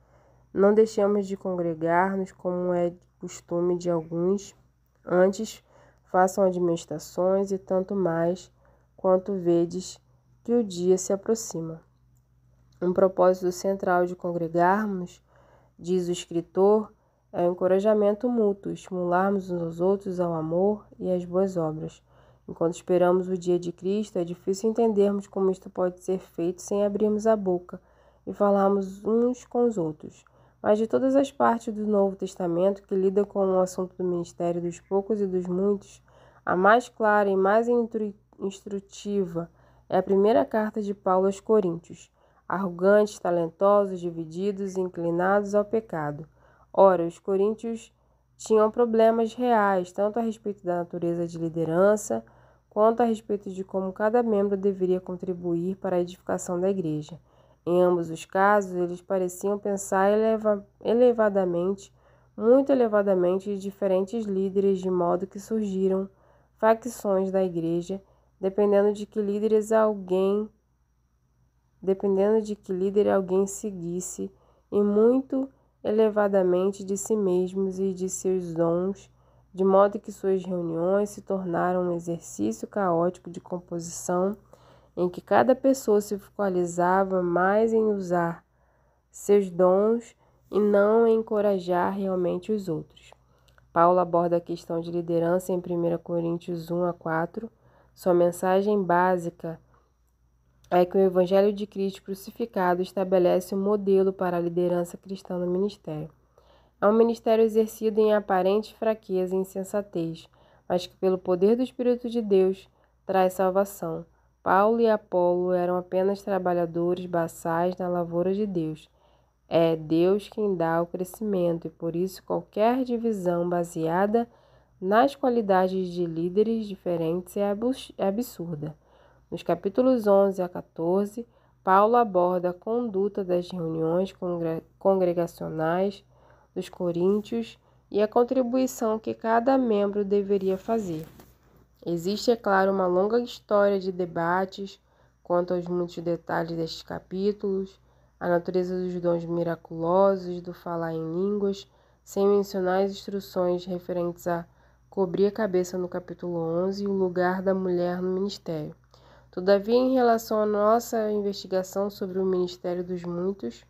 Não deixemos de congregar-nos como é costume de alguns, antes façam administrações e tanto mais quanto vedes que o dia se aproxima. Um propósito central de congregarmos, diz o escritor, é o encorajamento mútuo, estimularmos uns aos outros ao amor e às boas obras. Enquanto esperamos o dia de Cristo, é difícil entendermos como isto pode ser feito sem abrirmos a boca e falarmos uns com os outros. Mas de todas as partes do Novo Testamento que lidam com o assunto do ministério dos poucos e dos muitos, a mais clara e mais instrutiva é a primeira carta de Paulo aos Coríntios arrogantes, talentosos, divididos, inclinados ao pecado. Ora, os coríntios tinham problemas reais, tanto a respeito da natureza de liderança, quanto a respeito de como cada membro deveria contribuir para a edificação da igreja. Em ambos os casos, eles pareciam pensar eleva elevadamente, muito elevadamente, de diferentes líderes, de modo que surgiram facções da igreja, dependendo de que líderes alguém dependendo de que líder alguém seguisse, e muito elevadamente de si mesmos e de seus dons, de modo que suas reuniões se tornaram um exercício caótico de composição em que cada pessoa se focalizava mais em usar seus dons e não em encorajar realmente os outros. Paulo aborda a questão de liderança em 1 Coríntios 1 a 4. Sua mensagem básica é que o Evangelho de Cristo crucificado estabelece um modelo para a liderança cristã no ministério. É um ministério exercido em aparente fraqueza e insensatez, mas que, pelo poder do Espírito de Deus, traz salvação. Paulo e Apolo eram apenas trabalhadores baçais na lavoura de Deus. É Deus quem dá o crescimento e por isso qualquer divisão baseada nas qualidades de líderes diferentes é, é absurda. Nos capítulos 11 a 14, Paulo aborda a conduta das reuniões congregacionais dos coríntios e a contribuição que cada membro deveria fazer. Existe, é claro, uma longa história de debates quanto aos muitos detalhes destes capítulos, a natureza dos dons miraculosos, do falar em línguas, sem mencionar as instruções referentes a cobrir a cabeça no capítulo 11 e o lugar da mulher no ministério. Todavia, em relação à nossa investigação sobre o Ministério dos Muitos,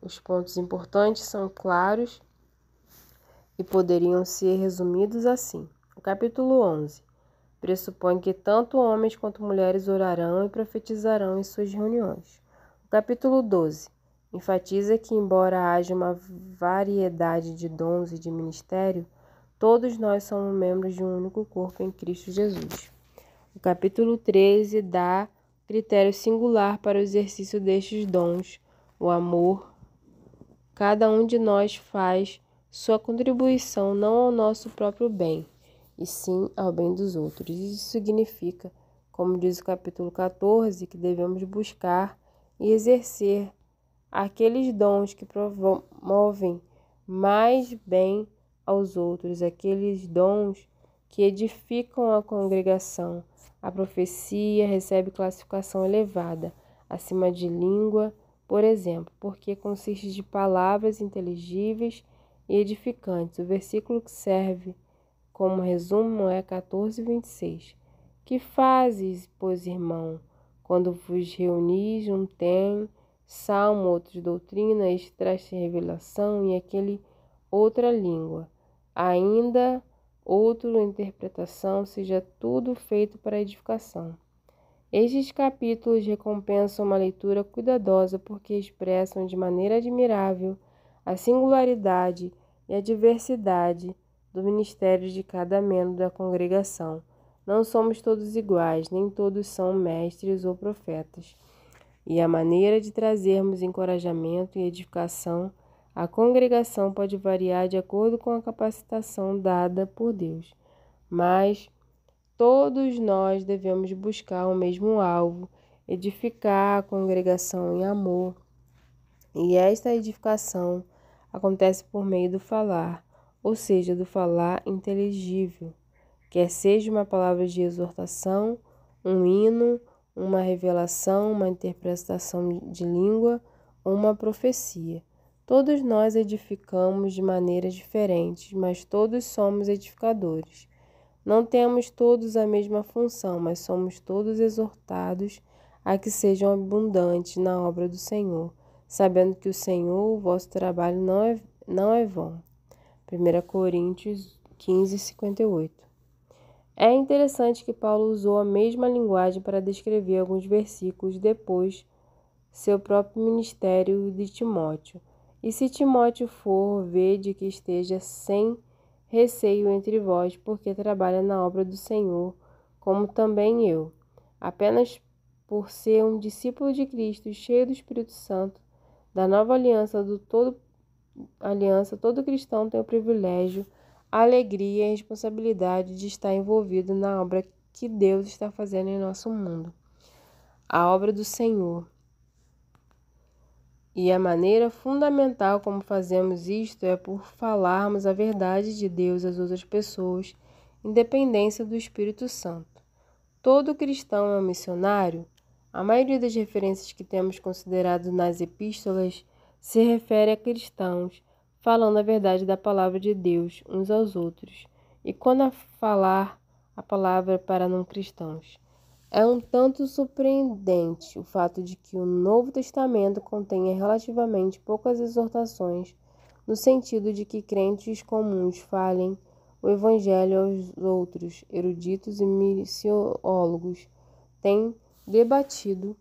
os pontos importantes são claros e poderiam ser resumidos assim. O capítulo 11 pressupõe que tanto homens quanto mulheres orarão e profetizarão em suas reuniões. O capítulo 12 enfatiza que, embora haja uma variedade de dons e de ministério, todos nós somos membros de um único corpo em Cristo Jesus. O capítulo 13 dá critério singular para o exercício destes dons, o amor. Cada um de nós faz sua contribuição não ao nosso próprio bem, e sim ao bem dos outros. Isso significa, como diz o capítulo 14, que devemos buscar e exercer aqueles dons que promovem mais bem aos outros, aqueles dons que edificam a congregação a profecia recebe classificação elevada, acima de língua, por exemplo, porque consiste de palavras inteligíveis e edificantes. O versículo que serve como resumo é 14, 26. Que fazes, pois, irmão, quando vos reunis, um tem salmo, outro de doutrina, este traz revelação e aquele outra língua. Ainda outro interpretação, seja tudo feito para edificação. Estes capítulos recompensam uma leitura cuidadosa porque expressam de maneira admirável a singularidade e a diversidade do ministério de cada membro da congregação. Não somos todos iguais, nem todos são mestres ou profetas. E a maneira de trazermos encorajamento e edificação a congregação pode variar de acordo com a capacitação dada por Deus, mas todos nós devemos buscar o mesmo alvo, edificar a congregação em amor. E esta edificação acontece por meio do falar, ou seja, do falar inteligível, quer seja uma palavra de exortação, um hino, uma revelação, uma interpretação de língua ou uma profecia. Todos nós edificamos de maneiras diferentes, mas todos somos edificadores. Não temos todos a mesma função, mas somos todos exortados a que sejam abundantes na obra do Senhor, sabendo que o Senhor, o vosso trabalho, não é, não é vão. 1 Coríntios 15, 58. É interessante que Paulo usou a mesma linguagem para descrever alguns versículos depois seu próprio ministério de Timóteo, e se Timóteo for, vede que esteja sem receio entre vós, porque trabalha na obra do Senhor, como também eu. Apenas por ser um discípulo de Cristo, cheio do Espírito Santo, da nova aliança, do todo aliança, todo cristão tem o privilégio, a alegria e a responsabilidade de estar envolvido na obra que Deus está fazendo em nosso mundo. A obra do Senhor. E a maneira fundamental como fazemos isto é por falarmos a verdade de Deus às outras pessoas, independência do Espírito Santo. Todo cristão é um missionário? A maioria das referências que temos considerado nas epístolas se refere a cristãos falando a verdade da palavra de Deus uns aos outros. E quando a falar a palavra para não cristãos? É um tanto surpreendente o fato de que o Novo Testamento contenha relativamente poucas exortações no sentido de que crentes comuns falem o Evangelho aos outros, eruditos e missiólogos têm debatido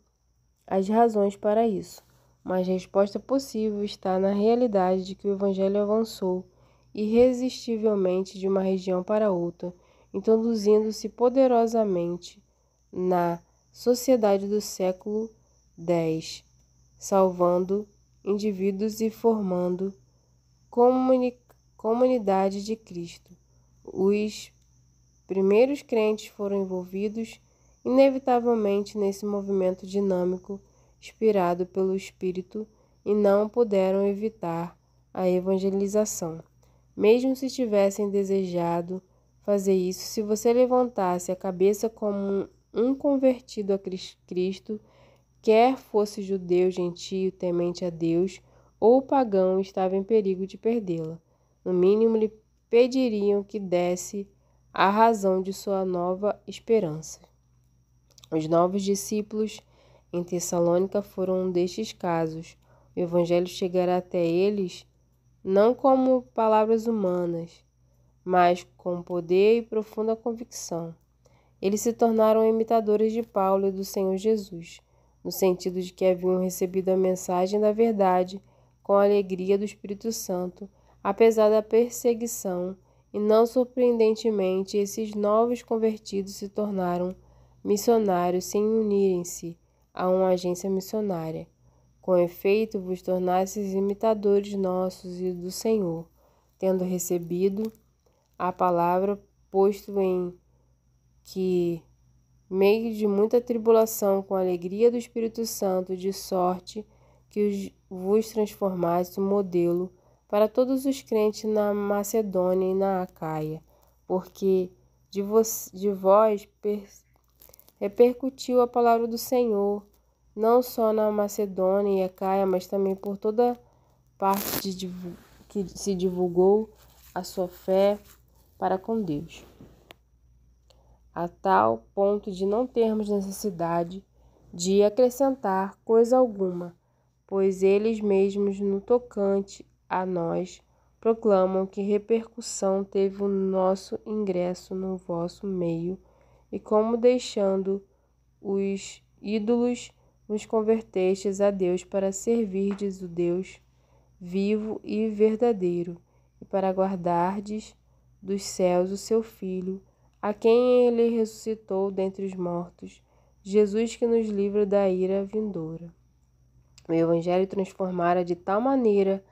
as razões para isso, mas a resposta possível está na realidade de que o Evangelho avançou irresistivelmente de uma região para outra, introduzindo-se poderosamente na sociedade do século X, salvando indivíduos e formando comuni comunidade de Cristo. Os primeiros crentes foram envolvidos inevitavelmente nesse movimento dinâmico inspirado pelo Espírito e não puderam evitar a evangelização. Mesmo se tivessem desejado fazer isso, se você levantasse a cabeça como um convertido a Cristo, quer fosse judeu, gentio, temente a Deus ou pagão, estava em perigo de perdê-la. No mínimo, lhe pediriam que desse a razão de sua nova esperança. Os novos discípulos em Tessalônica foram um destes casos. O Evangelho chegará até eles não como palavras humanas, mas com poder e profunda convicção. Eles se tornaram imitadores de Paulo e do Senhor Jesus, no sentido de que haviam recebido a mensagem da verdade com a alegria do Espírito Santo, apesar da perseguição, e não surpreendentemente, esses novos convertidos se tornaram missionários sem unirem-se a uma agência missionária. Com efeito, vos tornastes imitadores nossos e do Senhor, tendo recebido a palavra posto em que, meio de muita tribulação, com a alegria do Espírito Santo, de sorte que vos transformasse o modelo para todos os crentes na Macedônia e na Acaia, porque de, vos, de vós repercutiu a palavra do Senhor, não só na Macedônia e Acaia, mas também por toda parte de, que se divulgou a sua fé para com Deus a tal ponto de não termos necessidade de acrescentar coisa alguma, pois eles mesmos, no tocante a nós, proclamam que repercussão teve o nosso ingresso no vosso meio e como deixando os ídolos nos convertestes a Deus para servirdes o Deus vivo e verdadeiro e para guardardes dos céus o seu Filho a quem ele ressuscitou dentre os mortos, Jesus que nos livra da ira vindoura. O Evangelho transformara de tal maneira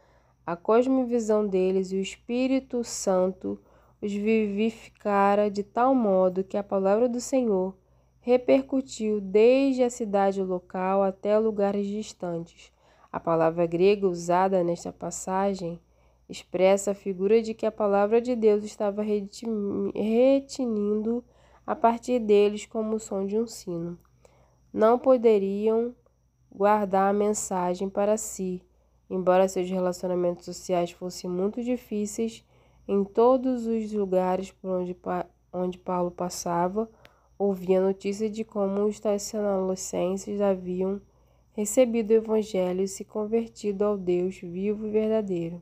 a cosmovisão deles e o Espírito Santo os vivificara de tal modo que a palavra do Senhor repercutiu desde a cidade local até lugares distantes. A palavra grega usada nesta passagem expressa a figura de que a palavra de Deus estava retinindo a partir deles como o som de um sino. Não poderiam guardar a mensagem para si, embora seus relacionamentos sociais fossem muito difíceis em todos os lugares por onde, onde Paulo passava, ouvia notícia de como os tessalonicenses haviam recebido o evangelho e se convertido ao Deus vivo e verdadeiro.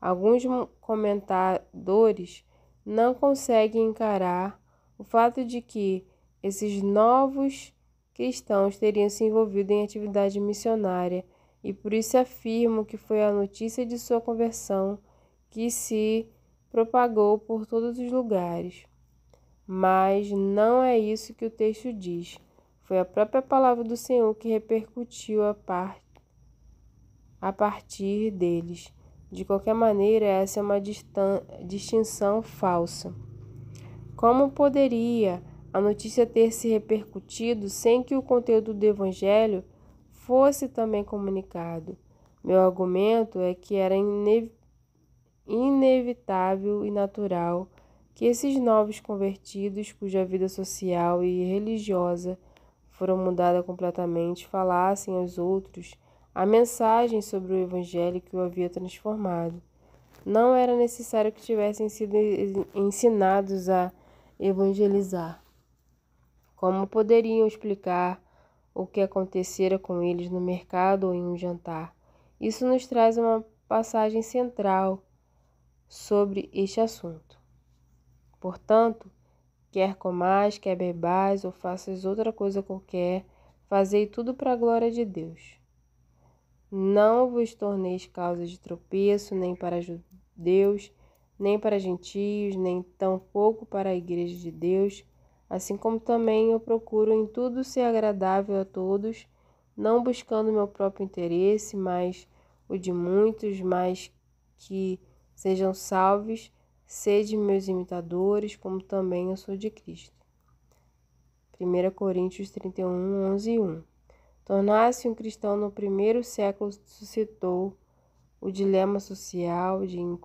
Alguns comentadores não conseguem encarar o fato de que esses novos cristãos teriam se envolvido em atividade missionária e por isso afirmo que foi a notícia de sua conversão que se propagou por todos os lugares. Mas não é isso que o texto diz. Foi a própria palavra do Senhor que repercutiu a, par... a partir deles. De qualquer maneira, essa é uma distinção falsa. Como poderia a notícia ter se repercutido sem que o conteúdo do Evangelho fosse também comunicado? Meu argumento é que era inev inevitável e natural que esses novos convertidos, cuja vida social e religiosa foram mudadas completamente, falassem aos outros a mensagem sobre o Evangelho que o havia transformado. Não era necessário que tivessem sido ensinados a evangelizar. Como poderiam explicar o que acontecera com eles no mercado ou em um jantar? Isso nos traz uma passagem central sobre este assunto. Portanto, quer comais, quer bebais ou faças outra coisa qualquer, fazei tudo para a glória de Deus. Não vos torneis causa de tropeço, nem para judeus, nem para gentios, nem tampouco para a igreja de Deus, assim como também eu procuro em tudo ser agradável a todos, não buscando meu próprio interesse, mas o de muitos, mas que sejam salvos, sede meus imitadores, como também eu sou de Cristo. 1 Coríntios 31, 11 e 1 Tornar-se um cristão no primeiro século suscitou o dilema social de em,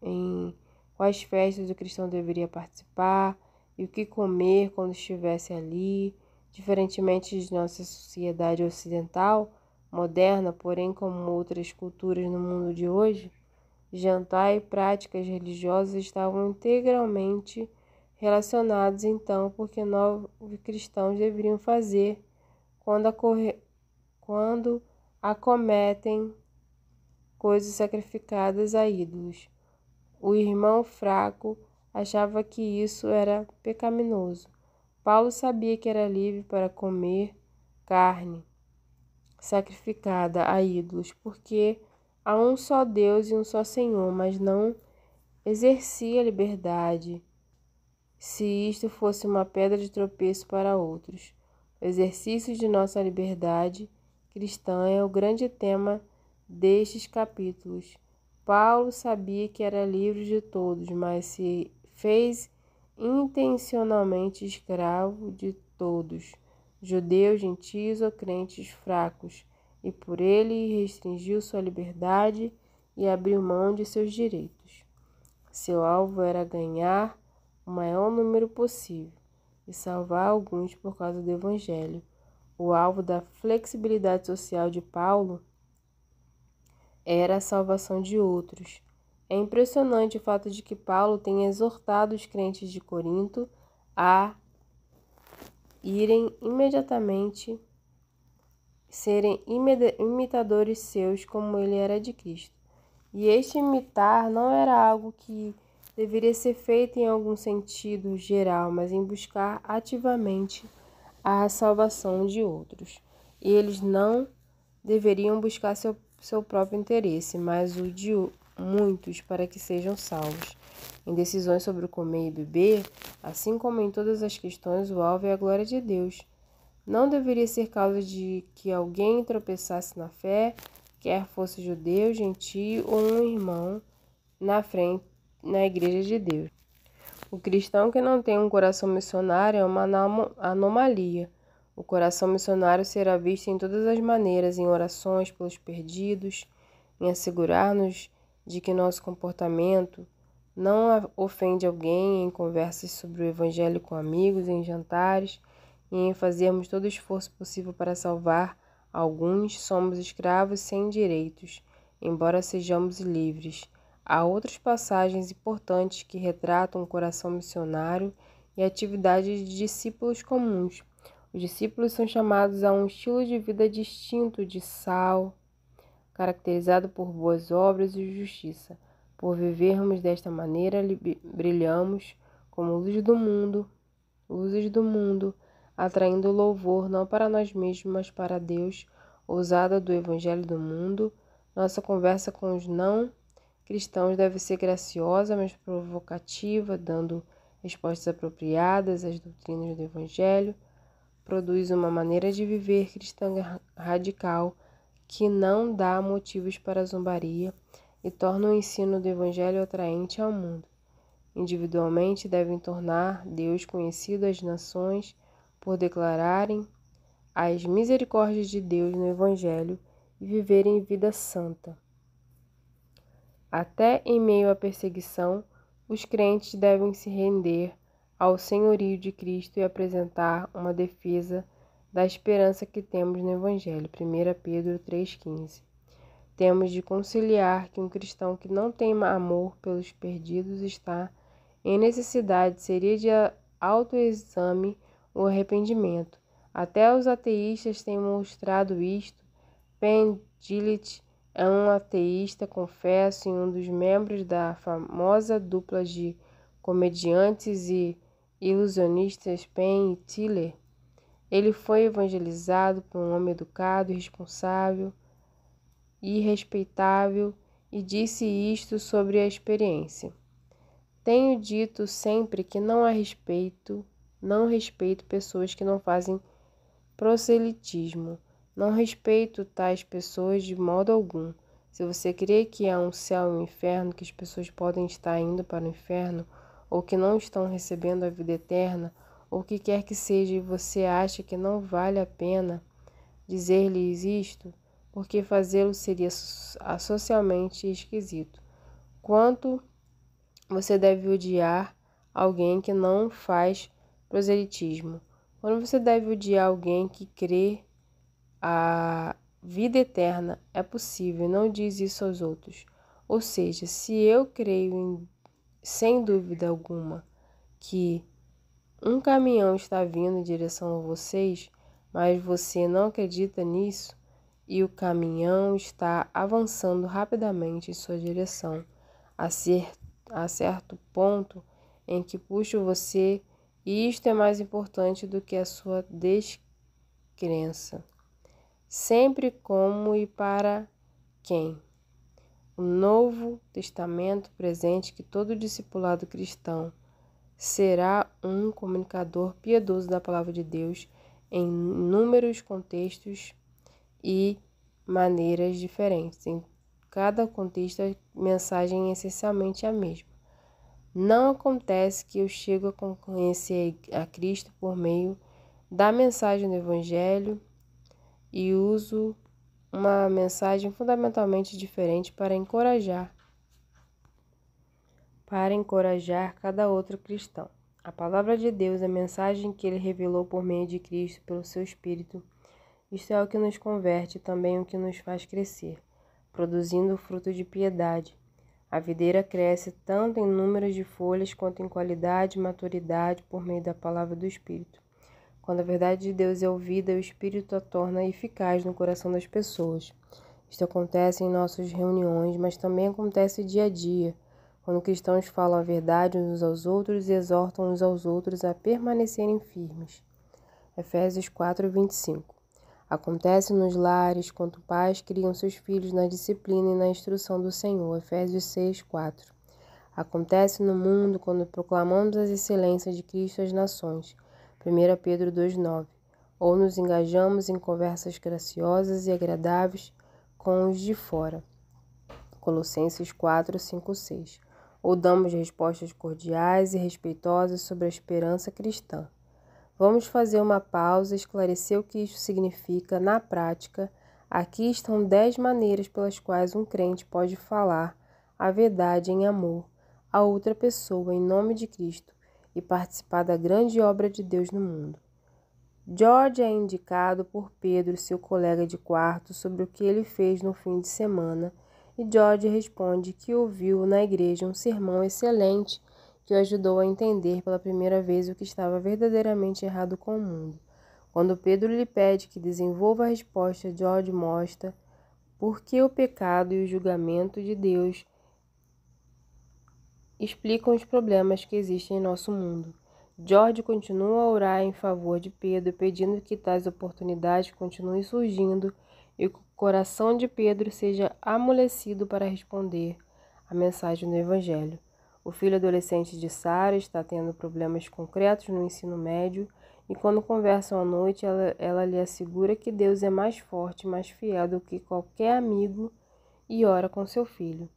em quais festas o cristão deveria participar e o que comer quando estivesse ali. Diferentemente de nossa sociedade ocidental, moderna, porém como outras culturas no mundo de hoje, jantar e práticas religiosas estavam integralmente relacionados então porque novos cristãos deveriam fazer quando, quando acometem coisas sacrificadas a ídolos. O irmão fraco achava que isso era pecaminoso. Paulo sabia que era livre para comer carne sacrificada a ídolos, porque há um só Deus e um só Senhor, mas não exercia liberdade se isto fosse uma pedra de tropeço para outros. O exercício de nossa liberdade cristã é o grande tema destes capítulos. Paulo sabia que era livre de todos, mas se fez intencionalmente escravo de todos, judeus, gentios ou crentes fracos, e por ele restringiu sua liberdade e abriu mão de seus direitos. Seu alvo era ganhar o maior número possível e salvar alguns por causa do Evangelho. O alvo da flexibilidade social de Paulo era a salvação de outros. É impressionante o fato de que Paulo tenha exortado os crentes de Corinto a irem imediatamente serem imitadores seus como ele era de Cristo. E este imitar não era algo que deveria ser feita em algum sentido geral, mas em buscar ativamente a salvação de outros. E eles não deveriam buscar seu, seu próprio interesse, mas o de muitos para que sejam salvos. Em decisões sobre o comer e beber, assim como em todas as questões, o alvo é a glória de Deus. Não deveria ser causa de que alguém tropeçasse na fé, quer fosse judeu, gentio ou um irmão, na frente na Igreja de Deus. O cristão que não tem um coração missionário é uma anomalia. O coração missionário será visto em todas as maneiras, em orações pelos perdidos, em assegurar-nos de que nosso comportamento não ofende alguém, em conversas sobre o Evangelho com amigos, em jantares, e em fazermos todo o esforço possível para salvar alguns, somos escravos sem direitos, embora sejamos livres. Há outras passagens importantes que retratam o coração missionário e atividades de discípulos comuns. Os discípulos são chamados a um estilo de vida distinto de sal, caracterizado por boas obras e justiça. Por vivermos desta maneira, brilhamos como luz do mundo, luzes do mundo, atraindo louvor não para nós mesmos, mas para Deus, ousada do evangelho do mundo. Nossa conversa com os não cristãos deve ser graciosa, mas provocativa, dando respostas apropriadas às doutrinas do Evangelho, produz uma maneira de viver cristã radical que não dá motivos para zombaria e torna o ensino do Evangelho atraente ao mundo. Individualmente, devem tornar Deus conhecido às nações por declararem as misericórdias de Deus no Evangelho e viverem vida santa. Até em meio à perseguição, os crentes devem se render ao senhorio de Cristo e apresentar uma defesa da esperança que temos no Evangelho. 1 Pedro 3,15. Temos de conciliar que um cristão que não tem amor pelos perdidos está em necessidade seria de autoexame ou arrependimento. Até os ateístas têm mostrado isto. Pendilit é um ateísta, confesso, e um dos membros da famosa dupla de comediantes e ilusionistas Penn e Tiller. Ele foi evangelizado por um homem educado, responsável e respeitável e disse isto sobre a experiência. Tenho dito sempre que não há respeito, não respeito pessoas que não fazem proselitismo não respeito tais pessoas de modo algum. Se você crê que há um céu e um inferno, que as pessoas podem estar indo para o inferno, ou que não estão recebendo a vida eterna, ou que quer que seja, e você acha que não vale a pena dizer-lhes isto, porque fazê-lo seria ah, socialmente esquisito. Quanto você deve odiar alguém que não faz proselitismo? Quando você deve odiar alguém que crê a vida eterna é possível, não diz isso aos outros. Ou seja, se eu creio em, sem dúvida alguma que um caminhão está vindo em direção a vocês, mas você não acredita nisso e o caminhão está avançando rapidamente em sua direção, a, ser, a certo ponto em que puxa você, e isto é mais importante do que a sua descrença sempre como e para quem. O Novo Testamento presente que todo discipulado cristão será um comunicador piedoso da palavra de Deus em inúmeros contextos e maneiras diferentes. Em cada contexto, a mensagem é essencialmente a mesma. Não acontece que eu chego a conhecer a Cristo por meio da mensagem do Evangelho e uso uma mensagem fundamentalmente diferente para encorajar para encorajar cada outro cristão. A palavra de Deus, a mensagem que ele revelou por meio de Cristo pelo seu espírito, isto é o que nos converte e também o que nos faz crescer, produzindo o fruto de piedade. A videira cresce tanto em número de folhas quanto em qualidade e maturidade por meio da palavra do espírito. Quando a verdade de Deus é ouvida, o Espírito a torna eficaz no coração das pessoas. Isto acontece em nossas reuniões, mas também acontece dia a dia, quando cristãos falam a verdade uns aos outros e exortam uns aos outros a permanecerem firmes. Efésios 4, 25. Acontece nos lares, quando pais criam seus filhos na disciplina e na instrução do Senhor. Efésios 6, 4. Acontece no mundo quando proclamamos as excelências de Cristo às nações. 1 Pedro 2,9, ou nos engajamos em conversas graciosas e agradáveis com os de fora, Colossenses 4, 5, 6, ou damos respostas cordiais e respeitosas sobre a esperança cristã. Vamos fazer uma pausa e esclarecer o que isso significa na prática. Aqui estão dez maneiras pelas quais um crente pode falar a verdade em amor a outra pessoa em nome de Cristo e participar da grande obra de Deus no mundo. George é indicado por Pedro, seu colega de quarto, sobre o que ele fez no fim de semana, e George responde que ouviu na igreja um sermão excelente que o ajudou a entender pela primeira vez o que estava verdadeiramente errado com o mundo. Quando Pedro lhe pede que desenvolva a resposta, George mostra porque o pecado e o julgamento de Deus explicam os problemas que existem em nosso mundo. George continua a orar em favor de Pedro, pedindo que tais oportunidades continuem surgindo e que o coração de Pedro seja amolecido para responder à mensagem do Evangelho. O filho adolescente de Sara está tendo problemas concretos no ensino médio e, quando conversam à noite, ela, ela lhe assegura que Deus é mais forte, mais fiel do que qualquer amigo e ora com seu filho.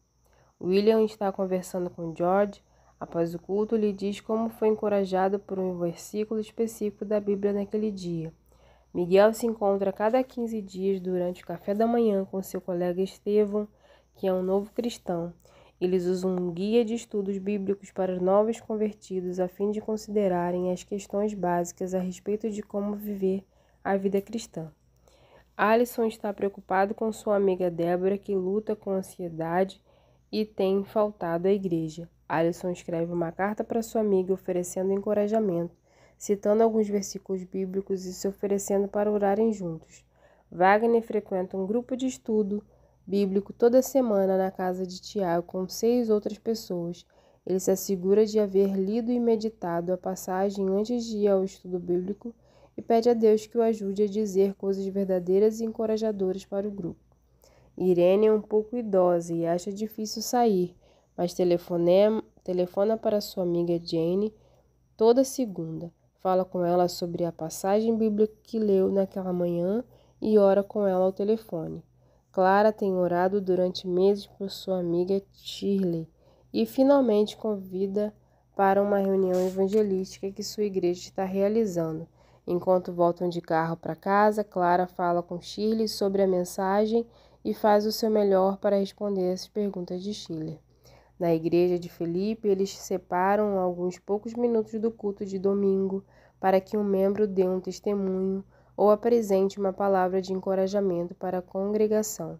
William está conversando com George. Após o culto, lhe diz como foi encorajado por um versículo específico da Bíblia naquele dia. Miguel se encontra a cada 15 dias durante o café da manhã com seu colega Estevão, que é um novo cristão. Eles usam um guia de estudos bíblicos para novos convertidos a fim de considerarem as questões básicas a respeito de como viver a vida cristã. Alison está preocupado com sua amiga Débora, que luta com ansiedade e tem faltado à igreja. Alisson escreve uma carta para sua amiga oferecendo encorajamento, citando alguns versículos bíblicos e se oferecendo para orarem juntos. Wagner frequenta um grupo de estudo bíblico toda semana na casa de Tiago com seis outras pessoas. Ele se assegura de haver lido e meditado a passagem antes de ir ao estudo bíblico e pede a Deus que o ajude a dizer coisas verdadeiras e encorajadoras para o grupo. Irene é um pouco idosa e acha difícil sair, mas telefona para sua amiga Jane toda segunda. Fala com ela sobre a passagem bíblica que leu naquela manhã e ora com ela ao telefone. Clara tem orado durante meses por sua amiga Shirley e finalmente convida para uma reunião evangelística que sua igreja está realizando. Enquanto voltam de carro para casa, Clara fala com Shirley sobre a mensagem e faz o seu melhor para responder essas perguntas de Schiller. Na igreja de Felipe, eles separam alguns poucos minutos do culto de domingo para que um membro dê um testemunho ou apresente uma palavra de encorajamento para a congregação.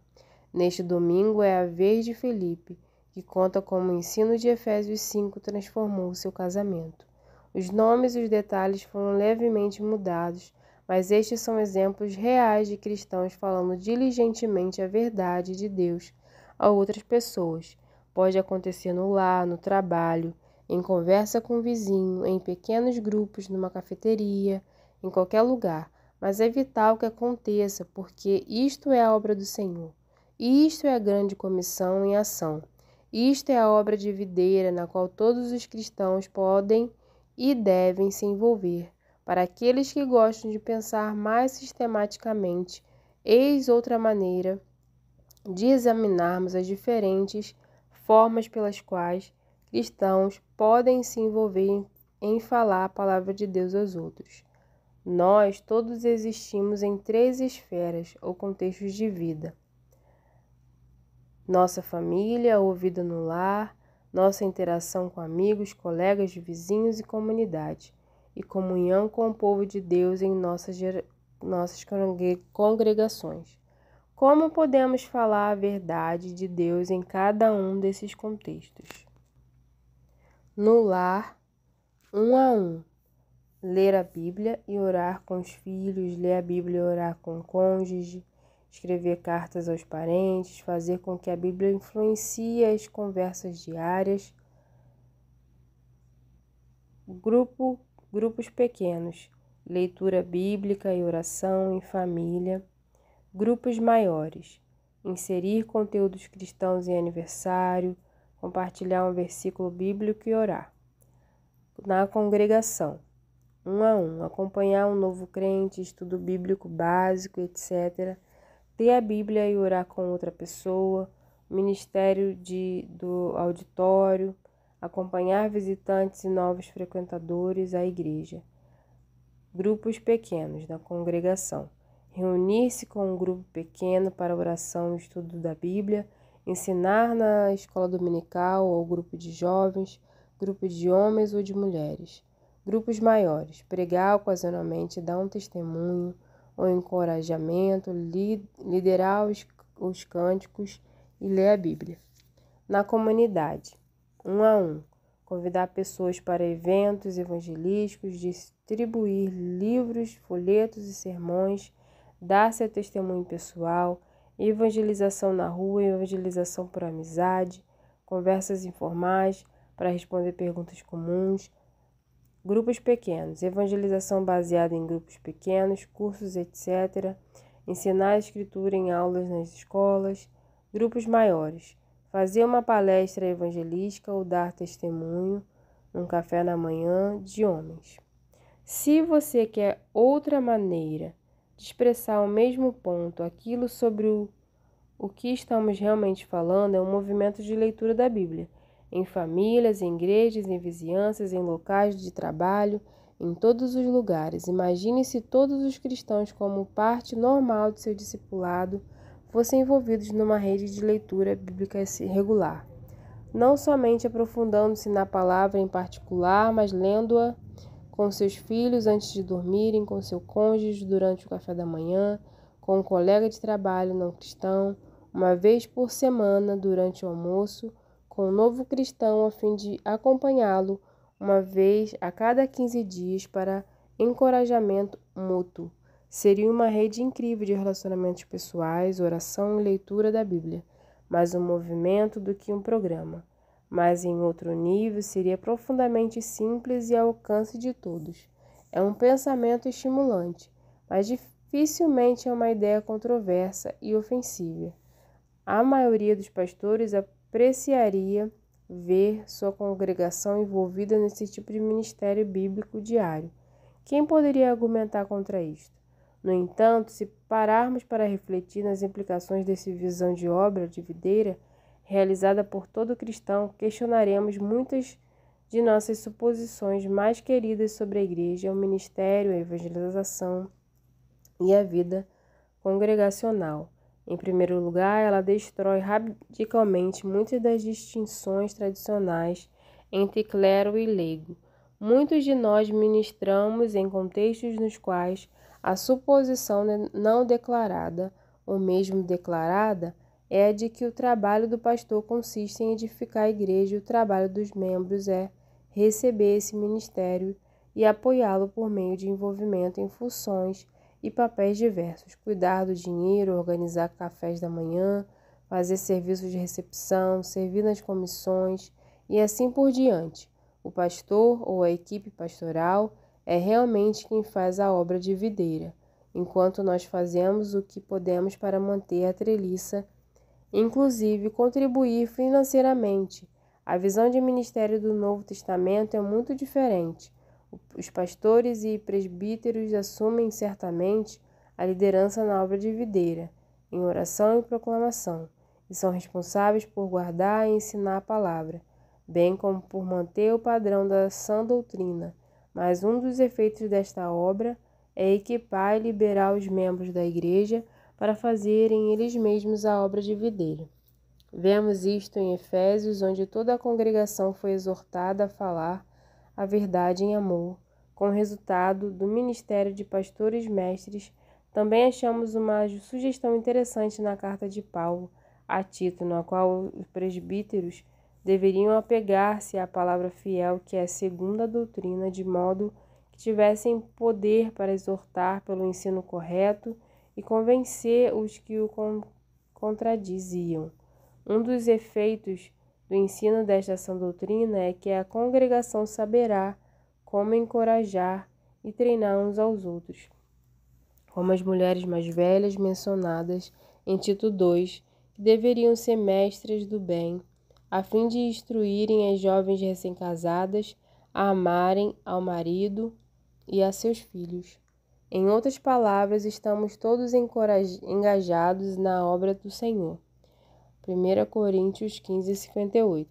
Neste domingo é a vez de Felipe, que conta como o ensino de Efésios 5 transformou seu casamento. Os nomes e os detalhes foram levemente mudados mas estes são exemplos reais de cristãos falando diligentemente a verdade de Deus a outras pessoas. Pode acontecer no lar, no trabalho, em conversa com o vizinho, em pequenos grupos, numa cafeteria, em qualquer lugar, mas é vital que aconteça, porque isto é a obra do Senhor. Isto é a grande comissão em ação. Isto é a obra de videira na qual todos os cristãos podem e devem se envolver. Para aqueles que gostam de pensar mais sistematicamente, eis outra maneira de examinarmos as diferentes formas pelas quais cristãos podem se envolver em falar a palavra de Deus aos outros. Nós todos existimos em três esferas ou contextos de vida: nossa família ou vida no lar, nossa interação com amigos, colegas, vizinhos e comunidade e comunhão com o povo de Deus em nossas, nossas congregações. Como podemos falar a verdade de Deus em cada um desses contextos? No lar, um a um, ler a Bíblia e orar com os filhos, ler a Bíblia e orar com o cônjuge, escrever cartas aos parentes, fazer com que a Bíblia influencie as conversas diárias. Grupo grupos pequenos, leitura bíblica e oração em família, grupos maiores, inserir conteúdos cristãos em aniversário, compartilhar um versículo bíblico e orar. Na congregação, um a um, acompanhar um novo crente, estudo bíblico básico, etc. Ter a Bíblia e orar com outra pessoa, ministério de, do auditório, acompanhar visitantes e novos frequentadores à igreja, grupos pequenos da congregação, reunir-se com um grupo pequeno para oração e estudo da Bíblia, ensinar na escola dominical ou grupo de jovens, grupo de homens ou de mulheres, grupos maiores, pregar ocasionalmente, dar um testemunho ou encorajamento, liderar os, os cânticos e ler a Bíblia. Na comunidade, um a um, convidar pessoas para eventos evangelísticos, distribuir livros, folhetos e sermões, dar seu testemunho pessoal, evangelização na rua, evangelização por amizade, conversas informais para responder perguntas comuns, grupos pequenos, evangelização baseada em grupos pequenos, cursos, etc., ensinar a escritura em aulas nas escolas, grupos maiores fazer uma palestra evangelística ou dar testemunho num café na manhã de homens. Se você quer outra maneira de expressar o mesmo ponto aquilo sobre o, o que estamos realmente falando, é um movimento de leitura da Bíblia, em famílias, em igrejas, em vizinhanças, em locais de trabalho, em todos os lugares. Imagine se todos os cristãos, como parte normal de seu discipulado, fossem envolvidos numa rede de leitura bíblica regular, não somente aprofundando-se na palavra em particular, mas lendo-a com seus filhos antes de dormirem, com seu cônjuge durante o café da manhã, com um colega de trabalho não cristão, uma vez por semana durante o almoço, com um novo cristão a fim de acompanhá-lo uma vez a cada 15 dias para encorajamento mútuo Seria uma rede incrível de relacionamentos pessoais, oração e leitura da Bíblia, mais um movimento do que um programa. Mas em outro nível seria profundamente simples e ao alcance de todos. É um pensamento estimulante, mas dificilmente é uma ideia controversa e ofensiva. A maioria dos pastores apreciaria ver sua congregação envolvida nesse tipo de ministério bíblico diário. Quem poderia argumentar contra isto? No entanto, se pararmos para refletir nas implicações desse visão de obra de videira realizada por todo cristão, questionaremos muitas de nossas suposições mais queridas sobre a igreja, o ministério, a evangelização e a vida congregacional. Em primeiro lugar, ela destrói radicalmente muitas das distinções tradicionais entre clero e leigo. Muitos de nós ministramos em contextos nos quais a suposição não declarada, ou mesmo declarada, é a de que o trabalho do pastor consiste em edificar a igreja e o trabalho dos membros é receber esse ministério e apoiá-lo por meio de envolvimento em funções e papéis diversos, cuidar do dinheiro, organizar cafés da manhã, fazer serviços de recepção, servir nas comissões e assim por diante. O pastor ou a equipe pastoral é realmente quem faz a obra de videira, enquanto nós fazemos o que podemos para manter a treliça, inclusive contribuir financeiramente. A visão de ministério do Novo Testamento é muito diferente. Os pastores e presbíteros assumem certamente a liderança na obra de videira, em oração e proclamação, e são responsáveis por guardar e ensinar a palavra, bem como por manter o padrão da sã doutrina mas um dos efeitos desta obra é equipar e liberar os membros da igreja para fazerem eles mesmos a obra de videiro. Vemos isto em Efésios, onde toda a congregação foi exortada a falar a verdade em amor, com o resultado do ministério de pastores mestres. Também achamos uma sugestão interessante na carta de Paulo a Tito, na qual os presbíteros deveriam apegar-se à palavra fiel que é a segunda doutrina, de modo que tivessem poder para exortar pelo ensino correto e convencer os que o contradiziam. Um dos efeitos do ensino desta sã doutrina é que a congregação saberá como encorajar e treinar uns aos outros. Como as mulheres mais velhas mencionadas em Tito II, que deveriam ser mestras do bem a fim de instruírem as jovens recém-casadas a amarem ao marido e a seus filhos. Em outras palavras, estamos todos engajados na obra do Senhor. 1 Coríntios 15, 58.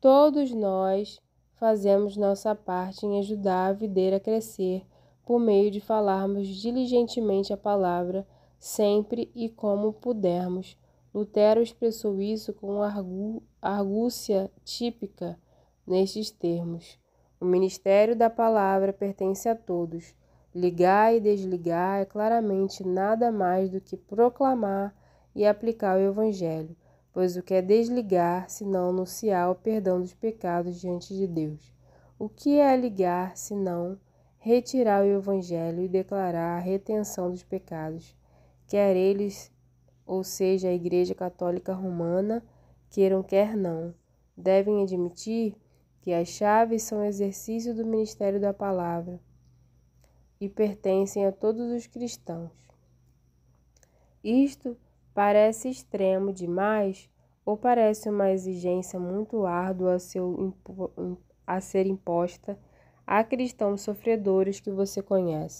Todos nós fazemos nossa parte em ajudar a videira a crescer por meio de falarmos diligentemente a palavra sempre e como pudermos, Lutero expressou isso com argúcia típica nestes termos: O ministério da palavra pertence a todos. Ligar e desligar é claramente nada mais do que proclamar e aplicar o Evangelho, pois o que é desligar senão anunciar o perdão dos pecados diante de Deus? O que é ligar senão retirar o Evangelho e declarar a retenção dos pecados, quer eles ou seja, a Igreja Católica Romana, queiram quer não, devem admitir que as chaves são exercício do ministério da palavra e pertencem a todos os cristãos. Isto parece extremo demais ou parece uma exigência muito árdua a, seu, a ser imposta a cristãos sofredores que você conhece.